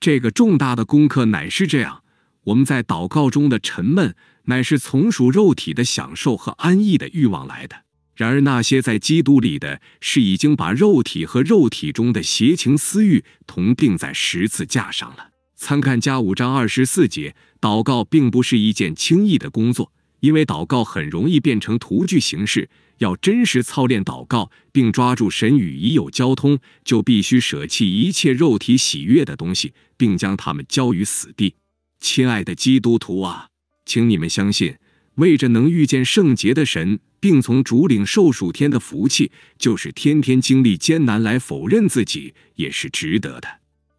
这个重大的功课乃是这样：我们在祷告中的沉闷，乃是从属肉体的享受和安逸的欲望来的。然而，那些在基督里的是已经把肉体和肉体中的邪情私欲同定在十字架上了。参看加五章二十四节。祷告并不是一件轻易的工作，因为祷告很容易变成徒具形式。要真实操练祷告，并抓住神与已有交通，就必须舍弃一切肉体喜悦的东西，并将他们交于死地。亲爱的基督徒啊，请你们相信，为着能遇见圣洁的神，并从竹领受属天的福气，就是天天经历艰难来否认自己，也是值得的。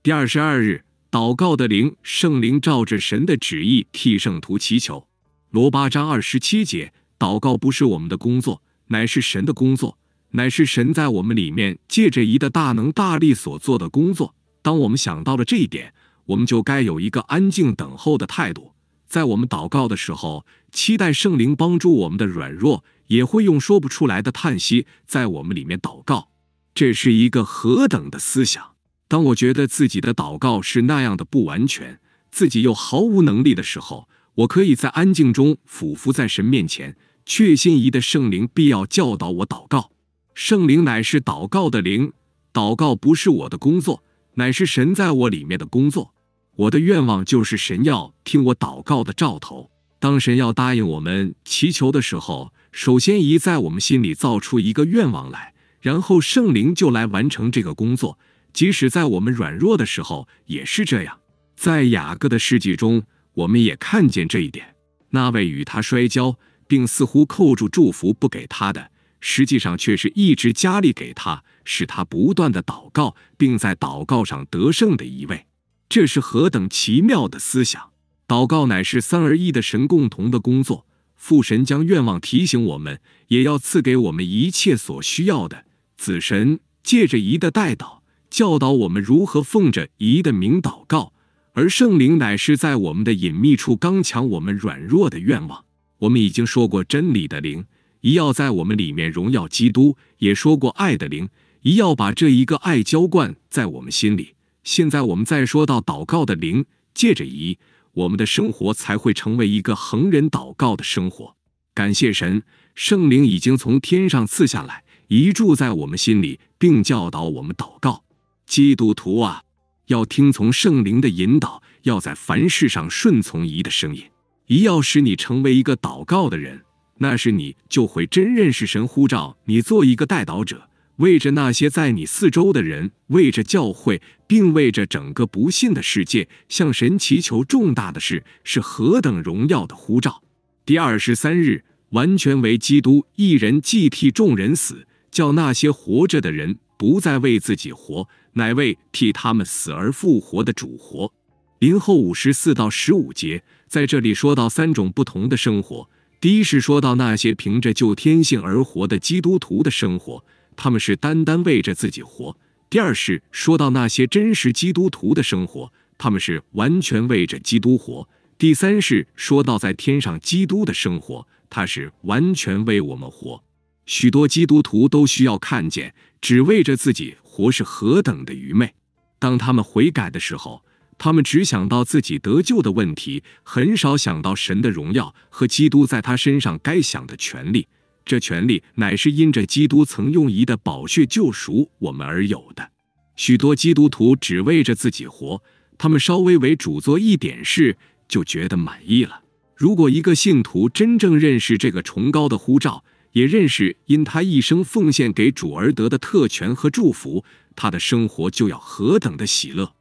第二十二日，祷告的灵，圣灵照着神的旨意替圣徒祈求。罗八章二十七节，祷告不是我们的工作。乃是神的工作，乃是神在我们里面借着一的大能大力所做的工作。当我们想到了这一点，我们就该有一个安静等候的态度。在我们祷告的时候，期待圣灵帮助我们的软弱，也会用说不出来的叹息在我们里面祷告。这是一个何等的思想！当我觉得自己的祷告是那样的不完全，自己又毫无能力的时候，我可以在安静中俯伏在神面前。确信仪的圣灵必要教导我祷告，圣灵乃是祷告的灵，祷告不是我的工作，乃是神在我里面的工作。我的愿望就是神要听我祷告的兆头。当神要答应我们祈求的时候，首先仪在我们心里造出一个愿望来，然后圣灵就来完成这个工作。即使在我们软弱的时候也是这样。在雅各的事迹中，我们也看见这一点。那位与他摔跤。并似乎扣住祝福不给他的，实际上却是一直加力给他，使他不断的祷告，并在祷告上得胜的一位。这是何等奇妙的思想！祷告乃是三而一的神共同的工作。父神将愿望提醒我们，也要赐给我们一切所需要的；子神借着仪的带导，教导我们如何奉着仪的名祷告；而圣灵乃是在我们的隐秘处刚强我们软弱的愿望。我们已经说过真理的灵一要在我们里面荣耀基督，也说过爱的灵一要把这一个爱浇灌在我们心里。现在我们再说到祷告的灵，借着一，我们的生活才会成为一个恒人祷告的生活。感谢神，圣灵已经从天上赐下来，一住在我们心里，并教导我们祷告。基督徒啊，要听从圣灵的引导，要在凡事上顺从一的声音。一要使你成为一个祷告的人，那时你就会真认识神呼召你做一个代祷者，为着那些在你四周的人，为着教会，并为着整个不信的世界，向神祈求重大的事，是何等荣耀的呼召。第二十三日，完全为基督一人，既替众人死，叫那些活着的人不再为自己活，乃为替他们死而复活的主活。林后五十四到十五节。在这里说到三种不同的生活：第一是说到那些凭着旧天性而活的基督徒的生活，他们是单单为着自己活；第二是说到那些真实基督徒的生活，他们是完全为着基督活；第三是说到在天上基督的生活，他是完全为我们活。许多基督徒都需要看见，只为着自己活是何等的愚昧。当他们悔改的时候。他们只想到自己得救的问题，很少想到神的荣耀和基督在他身上该享的权利。这权利乃是因着基督曾用仪的宝血救赎我们而有的。许多基督徒只为着自己活，他们稍微为主做一点事就觉得满意了。如果一个信徒真正认识这个崇高的呼召，也认识因他一生奉献给主而得的特权和祝福，他的生活就要何等的喜乐！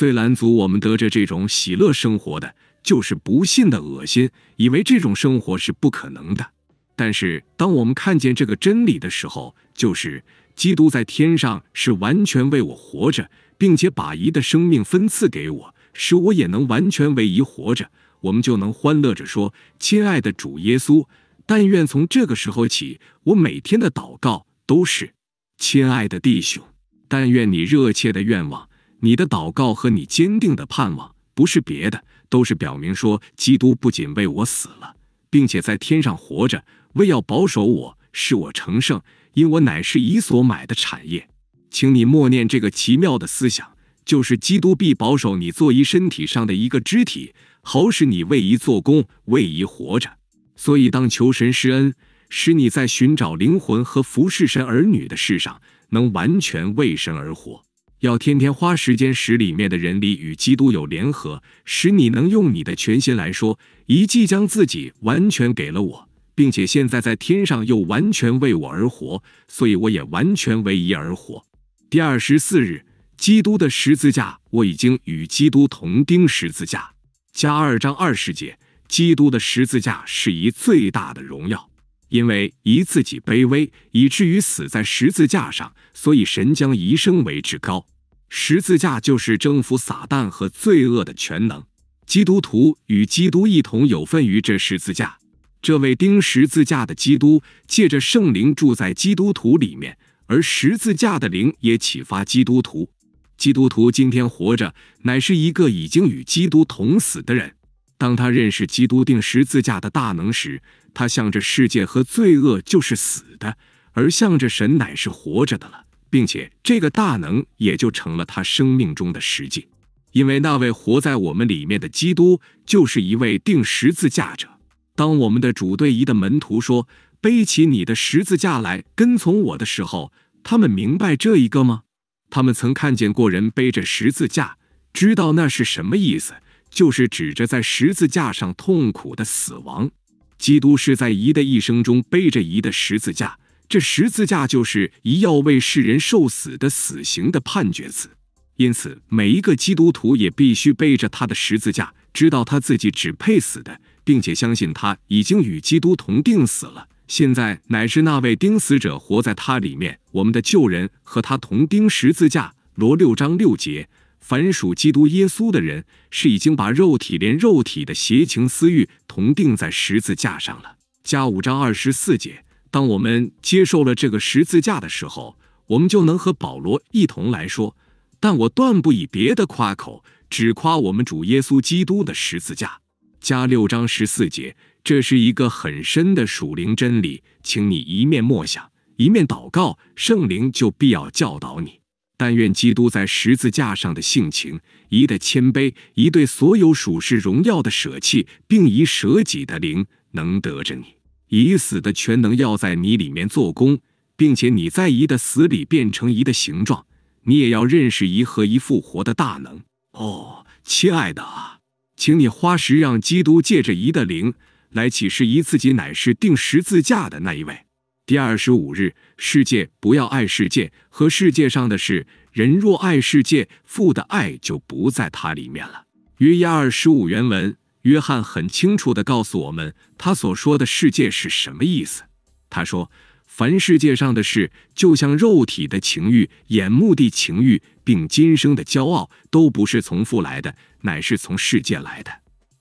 费兰族，我们得着这种喜乐生活的，就是不信的恶心，以为这种生活是不可能的。但是，当我们看见这个真理的时候，就是基督在天上是完全为我活着，并且把一的生命分赐给我，使我也能完全为一活着。我们就能欢乐着说：“亲爱的主耶稣，但愿从这个时候起，我每天的祷告都是：亲爱的弟兄，但愿你热切的愿望。”你的祷告和你坚定的盼望，不是别的，都是表明说，基督不仅为我死了，并且在天上活着，为要保守我，使我成圣，因我乃是以所买的产业。请你默念这个奇妙的思想，就是基督必保守你做一身体上的一个肢体，好使你为一做工，为一活着。所以，当求神施恩，使你在寻找灵魂和服侍神儿女的事上，能完全为神而活。要天天花时间使里面的人力与基督有联合，使你能用你的全心来说，一既将自己完全给了我，并且现在在天上又完全为我而活，所以我也完全为一而活。第二十四日，基督的十字架，我已经与基督同钉十字架。加二章二十节，基督的十字架是一最大的荣耀。因为以自己卑微以至于死在十字架上，所以神将一生为至高。十字架就是征服撒旦和罪恶的全能。基督徒与基督一同有份于这十字架。这位钉十字架的基督借着圣灵住在基督徒里面，而十字架的灵也启发基督徒。基督徒今天活着，乃是一个已经与基督同死的人。当他认识基督定十字架的大能时，他向着世界和罪恶就是死的，而向着神乃是活着的了，并且这个大能也就成了他生命中的实际，因为那位活在我们里面的基督就是一位定十字架者。当我们的主对一的门徒说：“背起你的十字架来跟从我的时候，他们明白这一个吗？他们曾看见过人背着十字架，知道那是什么意思。”就是指着在十字架上痛苦的死亡，基督是在伊的一生中背着伊的十字架，这十字架就是伊要为世人受死的死刑的判决词。因此，每一个基督徒也必须背着他的十字架，知道他自己只配死的，并且相信他已经与基督同定死了。现在乃是那位钉死者活在他里面，我们的旧人和他同钉十字架。罗六章六节。凡属基督耶稣的人，是已经把肉体连肉体的邪情私欲同定在十字架上了。加五章二十四节。当我们接受了这个十字架的时候，我们就能和保罗一同来说：“但我断不以别的夸口，只夸我们主耶稣基督的十字架。”加六章十四节。这是一个很深的属灵真理，请你一面默想，一面祷告，圣灵就必要教导你。但愿基督在十字架上的性情，一的谦卑，一对所有属世荣耀的舍弃，并以舍己的灵，能得着你；以死的全能要在你里面做工，并且你在一的死里变成一的形状。你也要认识一和一复活的大能。哦，亲爱的啊，请你花时让基督借着一的灵来启示一自己乃是定十字架的那一位。第二十五日，世界不要爱世界和世界上的事。人若爱世界，父的爱就不在他里面了。约一二十五原文，约翰很清楚地告诉我们，他所说的世界是什么意思。他说：“凡世界上的事，就像肉体的情欲、眼目的情欲，并今生的骄傲，都不是从父来的，乃是从世界来的。”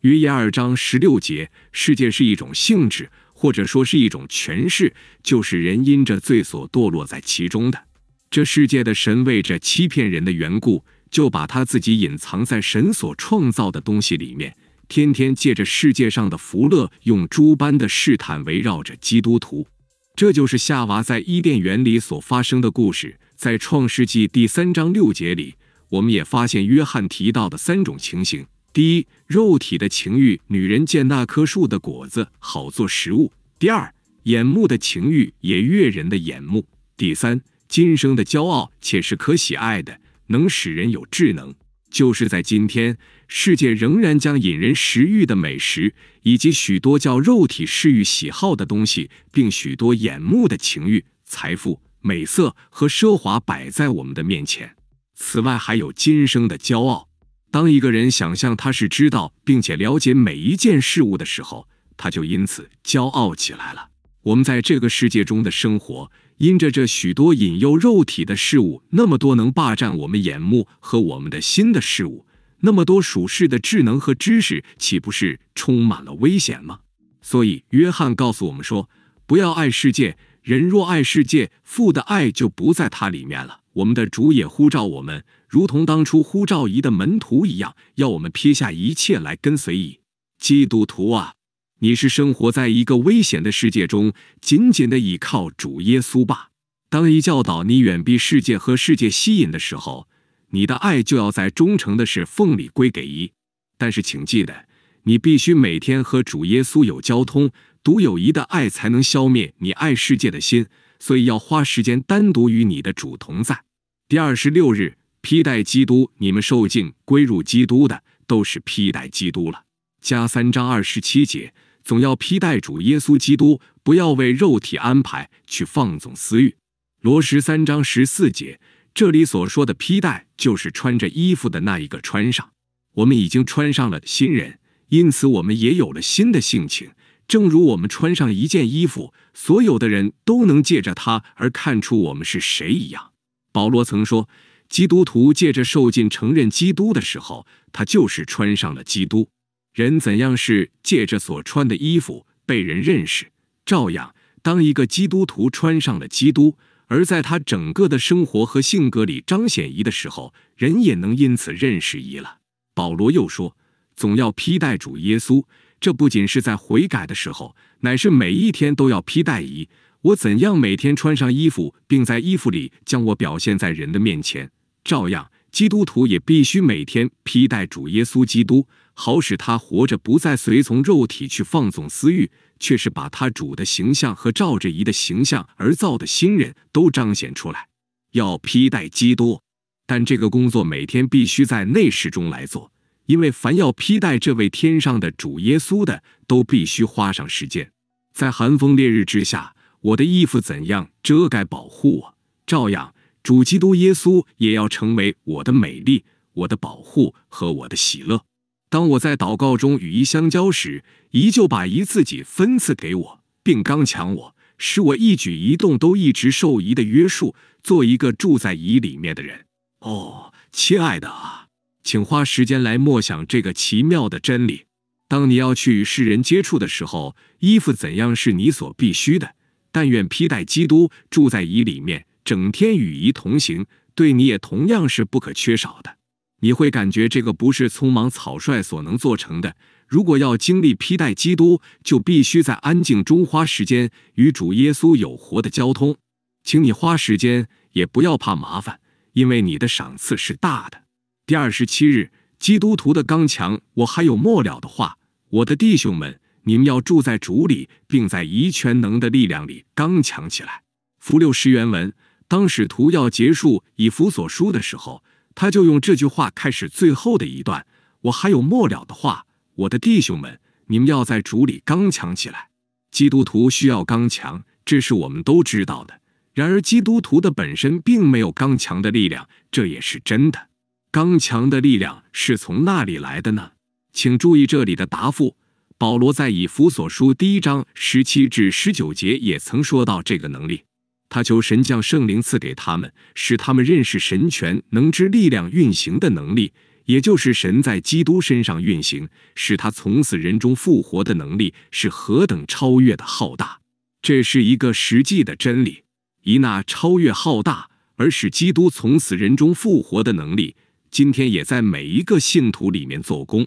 约一二章十六节，世界是一种性质。或者说是一种权势，就是人因着罪所堕落在其中的这世界的神为着欺骗人的缘故，就把他自己隐藏在神所创造的东西里面，天天借着世界上的福乐，用诸般的试探围绕着基督徒。这就是夏娃在伊甸园里所发生的故事。在创世纪第三章六节里，我们也发现约翰提到的三种情形。第一，肉体的情欲，女人见那棵树的果子好做食物；第二，眼目的情欲也悦人的眼目；第三，今生的骄傲且是可喜爱的，能使人有智能。就是在今天，世界仍然将引人食欲的美食，以及许多叫肉体嗜欲喜好的东西，并许多眼目的情欲、财富、美色和奢华摆在我们的面前。此外，还有今生的骄傲。当一个人想象他是知道并且了解每一件事物的时候，他就因此骄傲起来了。我们在这个世界中的生活，因着这许多引诱肉体的事物，那么多能霸占我们眼目和我们的心的事物，那么多属世的智能和知识，岂不是充满了危险吗？所以，约翰告诉我们说：“不要爱世界。”人若爱世界，父的爱就不在他里面了。我们的主也呼召我们，如同当初呼召仪的门徒一样，要我们撇下一切来跟随仪。基督徒啊，你是生活在一个危险的世界中，紧紧地倚靠主耶稣吧。当一教导你远避世界和世界吸引的时候，你的爱就要在忠诚的事奉里归给仪。但是，请记得，你必须每天和主耶稣有交通。独有一的爱才能消灭你爱世界的心，所以要花时间单独与你的主同在。第二十六日披戴基督，你们受尽归入基督的，都是披戴基督了。加三章二十七节，总要披戴主耶稣基督，不要为肉体安排去放纵私欲。罗十三章十四节，这里所说的披戴，就是穿着衣服的那一个穿上。我们已经穿上了新人，因此我们也有了新的性情。正如我们穿上一件衣服，所有的人都能借着它而看出我们是谁一样，保罗曾说：“基督徒借着受尽承认基督的时候，他就是穿上了基督。”人怎样是借着所穿的衣服被人认识，照样，当一个基督徒穿上了基督，而在他整个的生活和性格里彰显一的时候，人也能因此认识一了。保罗又说：“总要披戴主耶稣。”这不仅是在悔改的时候，乃是每一天都要披戴仪。我怎样每天穿上衣服，并在衣服里将我表现在人的面前？照样，基督徒也必须每天披戴主耶稣基督，好使他活着不再随从肉体去放纵私欲，却是把他主的形象和照着仪的形象而造的新人都彰显出来，要披戴基督。但这个工作每天必须在内室中来做。因为凡要披戴这位天上的主耶稣的，都必须花上时间，在寒风烈日之下，我的衣服怎样遮盖保护我，照样主基督耶稣也要成为我的美丽、我的保护和我的喜乐。当我在祷告中与伊相交时，伊就把一自己分赐给我，并刚强我，使我一举一动都一直受伊的约束，做一个住在伊里面的人。哦，亲爱的啊！请花时间来默想这个奇妙的真理。当你要去与世人接触的时候，衣服怎样是你所必须的？但愿披戴基督住在乙里面，整天与衣同行，对你也同样是不可缺少的。你会感觉这个不是匆忙草率所能做成的。如果要经历披戴基督，就必须在安静中花时间与主耶稣有活的交通。请你花时间，也不要怕麻烦，因为你的赏赐是大的。第二十七日，基督徒的刚强，我还有末了的话，我的弟兄们，你们要住在主里，并在以全能的力量里刚强起来。福六十原文，当使徒要结束以弗所书的时候，他就用这句话开始最后的一段：“我还有末了的话，我的弟兄们，你们要在主里刚强起来。”基督徒需要刚强，这是我们都知道的。然而，基督徒的本身并没有刚强的力量，这也是真的。刚强的力量是从那里来的呢？请注意这里的答复。保罗在以弗所书第一章十七至十九节也曾说到这个能力。他求神将圣灵赐给他们，使他们认识神权能之力量运行的能力，也就是神在基督身上运行，使他从死人中复活的能力是何等超越的浩大。这是一个实际的真理。以那超越浩大而使基督从死人中复活的能力。今天也在每一个信徒里面做工，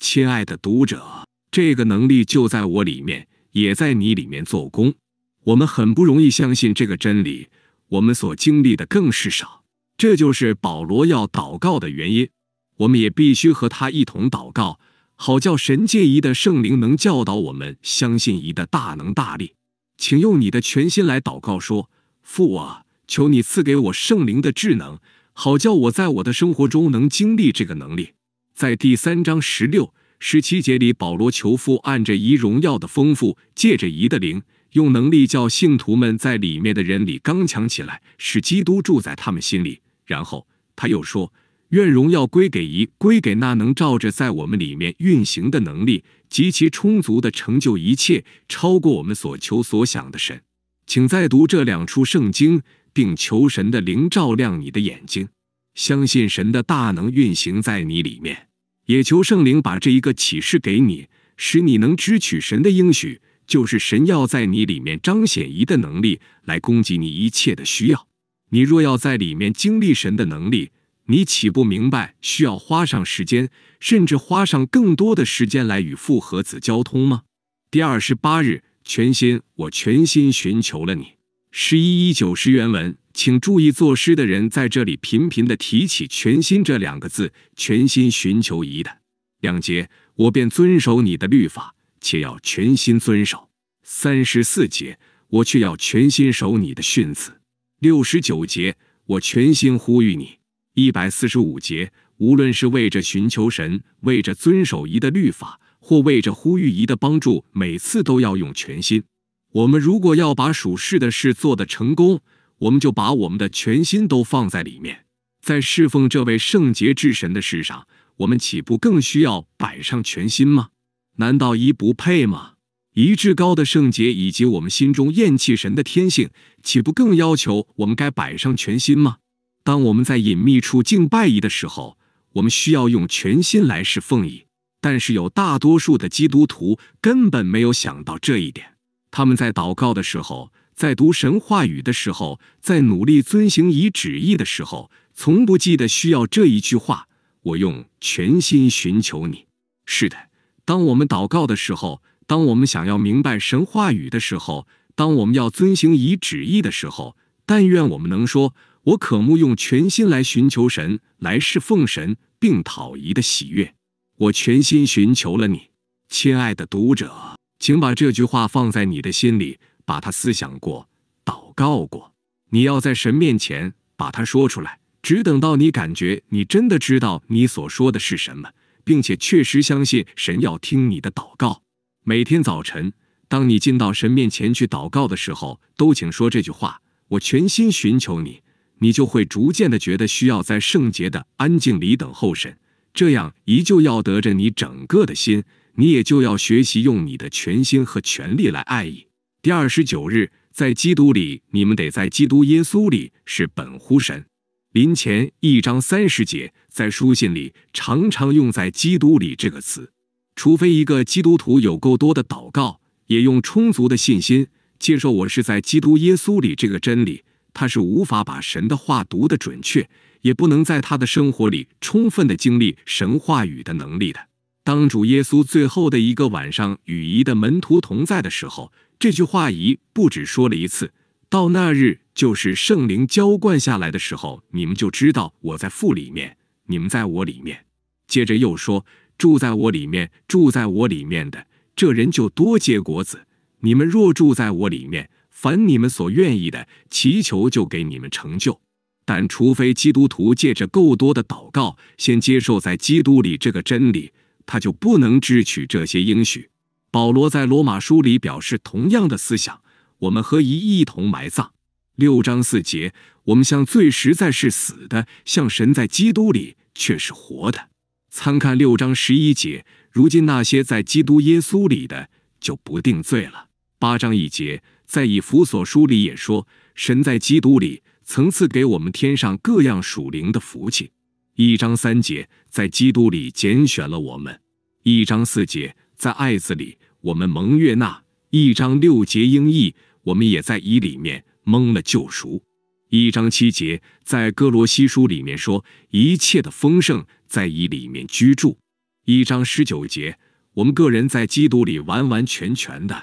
亲爱的读者，这个能力就在我里面，也在你里面做工。我们很不容易相信这个真理，我们所经历的更是少。这就是保罗要祷告的原因，我们也必须和他一同祷告，好叫神借宜的圣灵能教导我们相信仪的大能大力。请用你的全心来祷告，说：父啊，求你赐给我圣灵的智能。好叫我在我的生活中能经历这个能力。在第三章十六、十七节里，保罗求父按着宜荣耀的丰富，借着宜的灵，用能力叫信徒们在里面的人里刚强起来，使基督住在他们心里。然后他又说：“愿荣耀归给宜，归给那能照着在我们里面运行的能力，极其充足的成就一切超过我们所求所想的神。”请再读这两处圣经。并求神的灵照亮你的眼睛，相信神的大能运行在你里面，也求圣灵把这一个启示给你，使你能支取神的应许，就是神要在你里面彰显一的能力来供给你一切的需要。你若要在里面经历神的能力，你岂不明白需要花上时间，甚至花上更多的时间来与复合子交通吗？第二十八日，全心，我全心寻求了你。十一一九十原文，请注意作诗的人在这里频频的提起“全心”这两个字。全心寻求祢的两节，我便遵守你的律法，且要全心遵守；三十四节，我却要全心守你的训词；六十九节，我全心呼吁你；一百四十五节，无论是为着寻求神，为着遵守仪的律法，或为着呼吁仪的帮助，每次都要用全心。我们如果要把属世的事做得成功，我们就把我们的全心都放在里面，在侍奉这位圣洁至神的事上，我们岂不更需要摆上全心吗？难道一不配吗？一至高的圣洁以及我们心中厌弃神的天性，岂不更要求我们该摆上全心吗？当我们在隐秘处敬拜一的时候，我们需要用全心来侍奉一，但是有大多数的基督徒根本没有想到这一点。他们在祷告的时候，在读神话语的时候，在努力遵行以旨意的时候，从不记得需要这一句话。我用全心寻求你。是的，当我们祷告的时候，当我们想要明白神话语的时候，当我们要遵行以旨意的时候，但愿我们能说：“我渴慕用全心来寻求神，来侍奉神，并讨一的喜悦。”我全心寻求了你，亲爱的读者。请把这句话放在你的心里，把它思想过、祷告过。你要在神面前把它说出来，只等到你感觉你真的知道你所说的是什么，并且确实相信神要听你的祷告。每天早晨，当你进到神面前去祷告的时候，都请说这句话：“我全心寻求你。”你就会逐渐的觉得需要在圣洁的安静里等候神，这样依旧要得着你整个的心。你也就要学习用你的全心和全力来爱意。第二十九日，在基督里，你们得在基督耶稣里是本乎神。临前一章三十节，在书信里常常用在基督里这个词。除非一个基督徒有够多的祷告，也用充足的信心接受我是在基督耶稣里这个真理，他是无法把神的话读得准确，也不能在他的生活里充分的经历神话语的能力的。当主耶稣最后的一个晚上与一的门徒同在的时候，这句话一不止说了一次。到那日，就是圣灵浇灌下来的时候，你们就知道我在父里面，你们在我里面。接着又说：“住在我里面，住在我里面的这人就多结果子。你们若住在我里面，凡你们所愿意的，祈求就给你们成就。”但除非基督徒借着够多的祷告，先接受在基督里这个真理。他就不能支取这些应许。保罗在罗马书里表示同样的思想：我们和一一同埋葬，六章四节；我们像罪实在是死的，像神在基督里却是活的。参看六章十一节。如今那些在基督耶稣里的就不定罪了。八章一节。在以弗所书里也说，神在基督里曾赐给我们天上各样属灵的福气。一章三节。在基督里拣选了我们，一章四节，在爱子里我们蒙悦纳；一章六节英译，我们也在以里面蒙了救赎；一章七节，在哥罗西书里面说，一切的丰盛在以里面居住；一章十九节，我们个人在基督里完完全全的；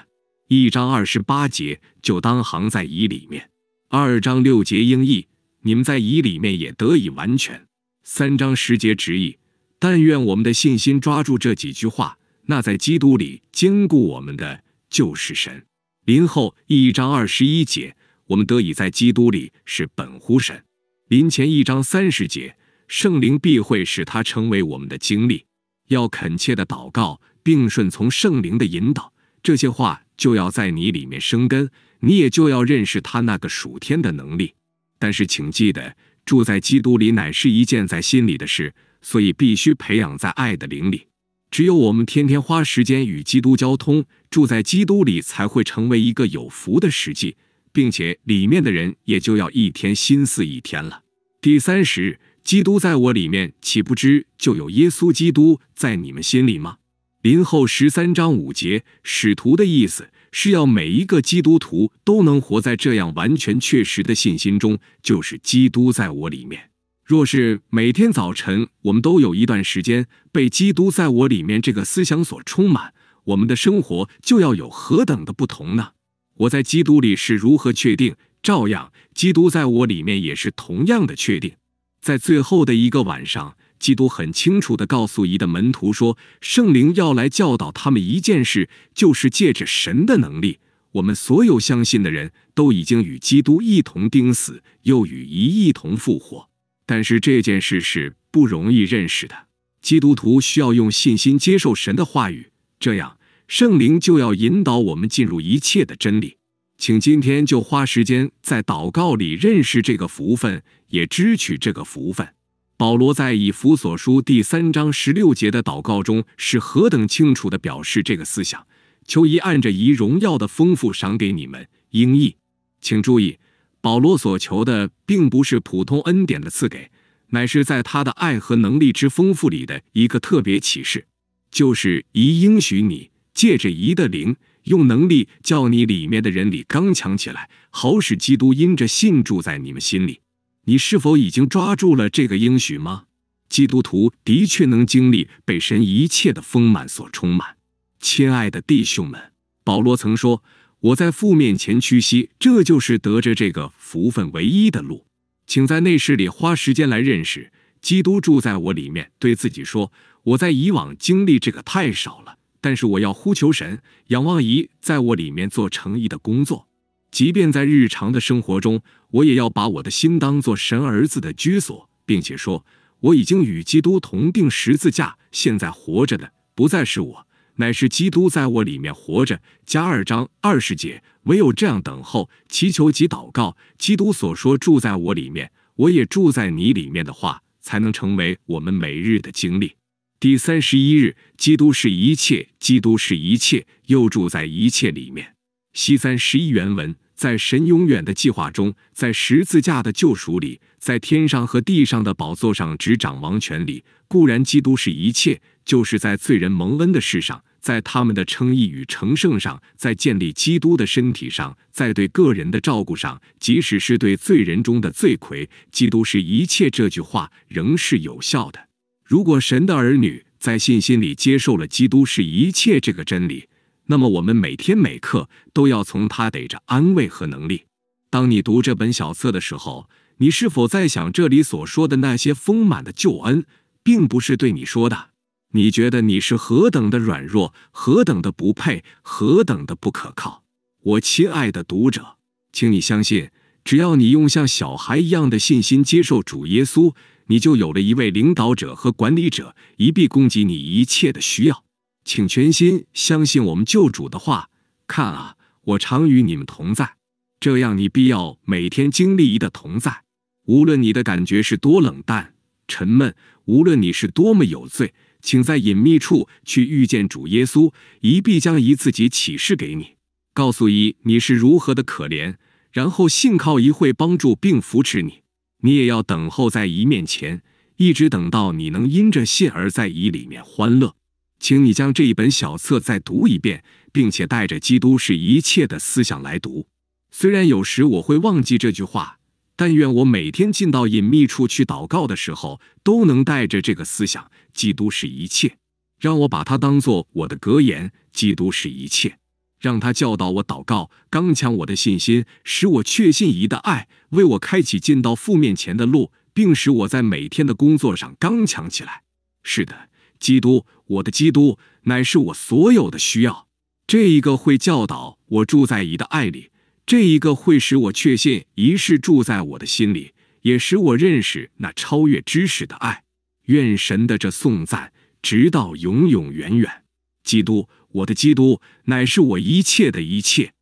一章二十八节，就当行在以里面；二章六节英译，你们在以里面也得以完全。三章十节旨意，但愿我们的信心抓住这几句话。那在基督里坚固我们的，就是神。临后一章二十一节，我们得以在基督里是本乎神。临前一章三十节，圣灵必会使他成为我们的经历。要恳切的祷告，并顺从圣灵的引导，这些话就要在你里面生根，你也就要认识他那个属天的能力。但是，请记得。住在基督里乃是一件在心里的事，所以必须培养在爱的灵里。只有我们天天花时间与基督交通，住在基督里才会成为一个有福的实际，并且里面的人也就要一天心思一天了。第三十，基督在我里面，岂不知就有耶稣基督在你们心里吗？林后十三章五节，使徒的意思。是要每一个基督徒都能活在这样完全确实的信心中，就是基督在我里面。若是每天早晨我们都有一段时间被“基督在我里面”这个思想所充满，我们的生活就要有何等的不同呢？我在基督里是如何确定，照样基督在我里面也是同样的确定。在最后的一个晚上。基督很清楚地告诉一的门徒说：“圣灵要来教导他们一件事，就是借着神的能力，我们所有相信的人都已经与基督一同钉死，又与一一同复活。但是这件事是不容易认识的。基督徒需要用信心接受神的话语，这样圣灵就要引导我们进入一切的真理。请今天就花时间在祷告里认识这个福分，也支取这个福分。”保罗在以弗所书第三章十六节的祷告中是何等清楚地表示这个思想。求以按着以荣耀的丰富赏给你们。应译，请注意，保罗所求的并不是普通恩典的赐给，乃是在他的爱和能力之丰富里的一个特别启示，就是以应许你借着以的灵，用能力叫你里面的人里刚强起来，好使基督因着信住在你们心里。你是否已经抓住了这个应许吗？基督徒的确能经历被神一切的丰满所充满。亲爱的弟兄们，保罗曾说：“我在父面前屈膝，这就是得着这个福分唯一的路。”请在内室里花时间来认识基督，住在我里面。对自己说：“我在以往经历这个太少了，但是我要呼求神，仰望祂在我里面做诚意的工作，即便在日常的生活中。”我也要把我的心当做神儿子的居所，并且说我已经与基督同定十字架。现在活着的不再是我，乃是基督在我里面活着。加二章二十节，唯有这样等候、祈求及祷告，基督所说“住在我里面，我也住在你里面”的话，才能成为我们每日的经历。第三十一日，基督是一切，基督是一切，又住在一切里面。西三十一原文。在神永远的计划中，在十字架的救赎里，在天上和地上的宝座上执掌王权里，固然基督是一切；就是在罪人蒙恩的事上，在他们的称义与成圣上，在建立基督的身体上，在对个人的照顾上，即使是对罪人中的罪魁，基督是一切这句话仍是有效的。如果神的儿女在信心里接受了基督是一切这个真理。那么我们每天每刻都要从他得着安慰和能力。当你读这本小册的时候，你是否在想，这里所说的那些丰满的救恩，并不是对你说的？你觉得你是何等的软弱，何等的不配，何等的不可靠？我亲爱的读者，请你相信，只要你用像小孩一样的信心接受主耶稣，你就有了一位领导者和管理者，一臂供给你一切的需要。请全心相信我们救主的话。看啊，我常与你们同在。这样，你必要每天经历一的同在。无论你的感觉是多冷淡、沉闷，无论你是多么有罪，请在隐秘处去遇见主耶稣。一必将一自己启示给你，告诉一你是如何的可怜，然后信靠一会帮助并扶持你。你也要等候在一面前，一直等到你能因着信而在一里面欢乐。请你将这一本小册再读一遍，并且带着“基督是一切”的思想来读。虽然有时我会忘记这句话，但愿我每天进到隐秘处去祷告的时候，都能带着这个思想：“基督是一切。”让我把它当做我的格言：“基督是一切。”让他教导我祷告，刚强我的信心，使我确信你的爱，为我开启进到父面前的路，并使我在每天的工作上刚强起来。是的。基督，我的基督，乃是我所有的需要。这一个会教导我住在你的爱里，这一个会使我确信一世住在我的心里，也使我认识那超越知识的爱。愿神的这颂赞直到永永远远。基督，我的基督，乃是我一切的一切。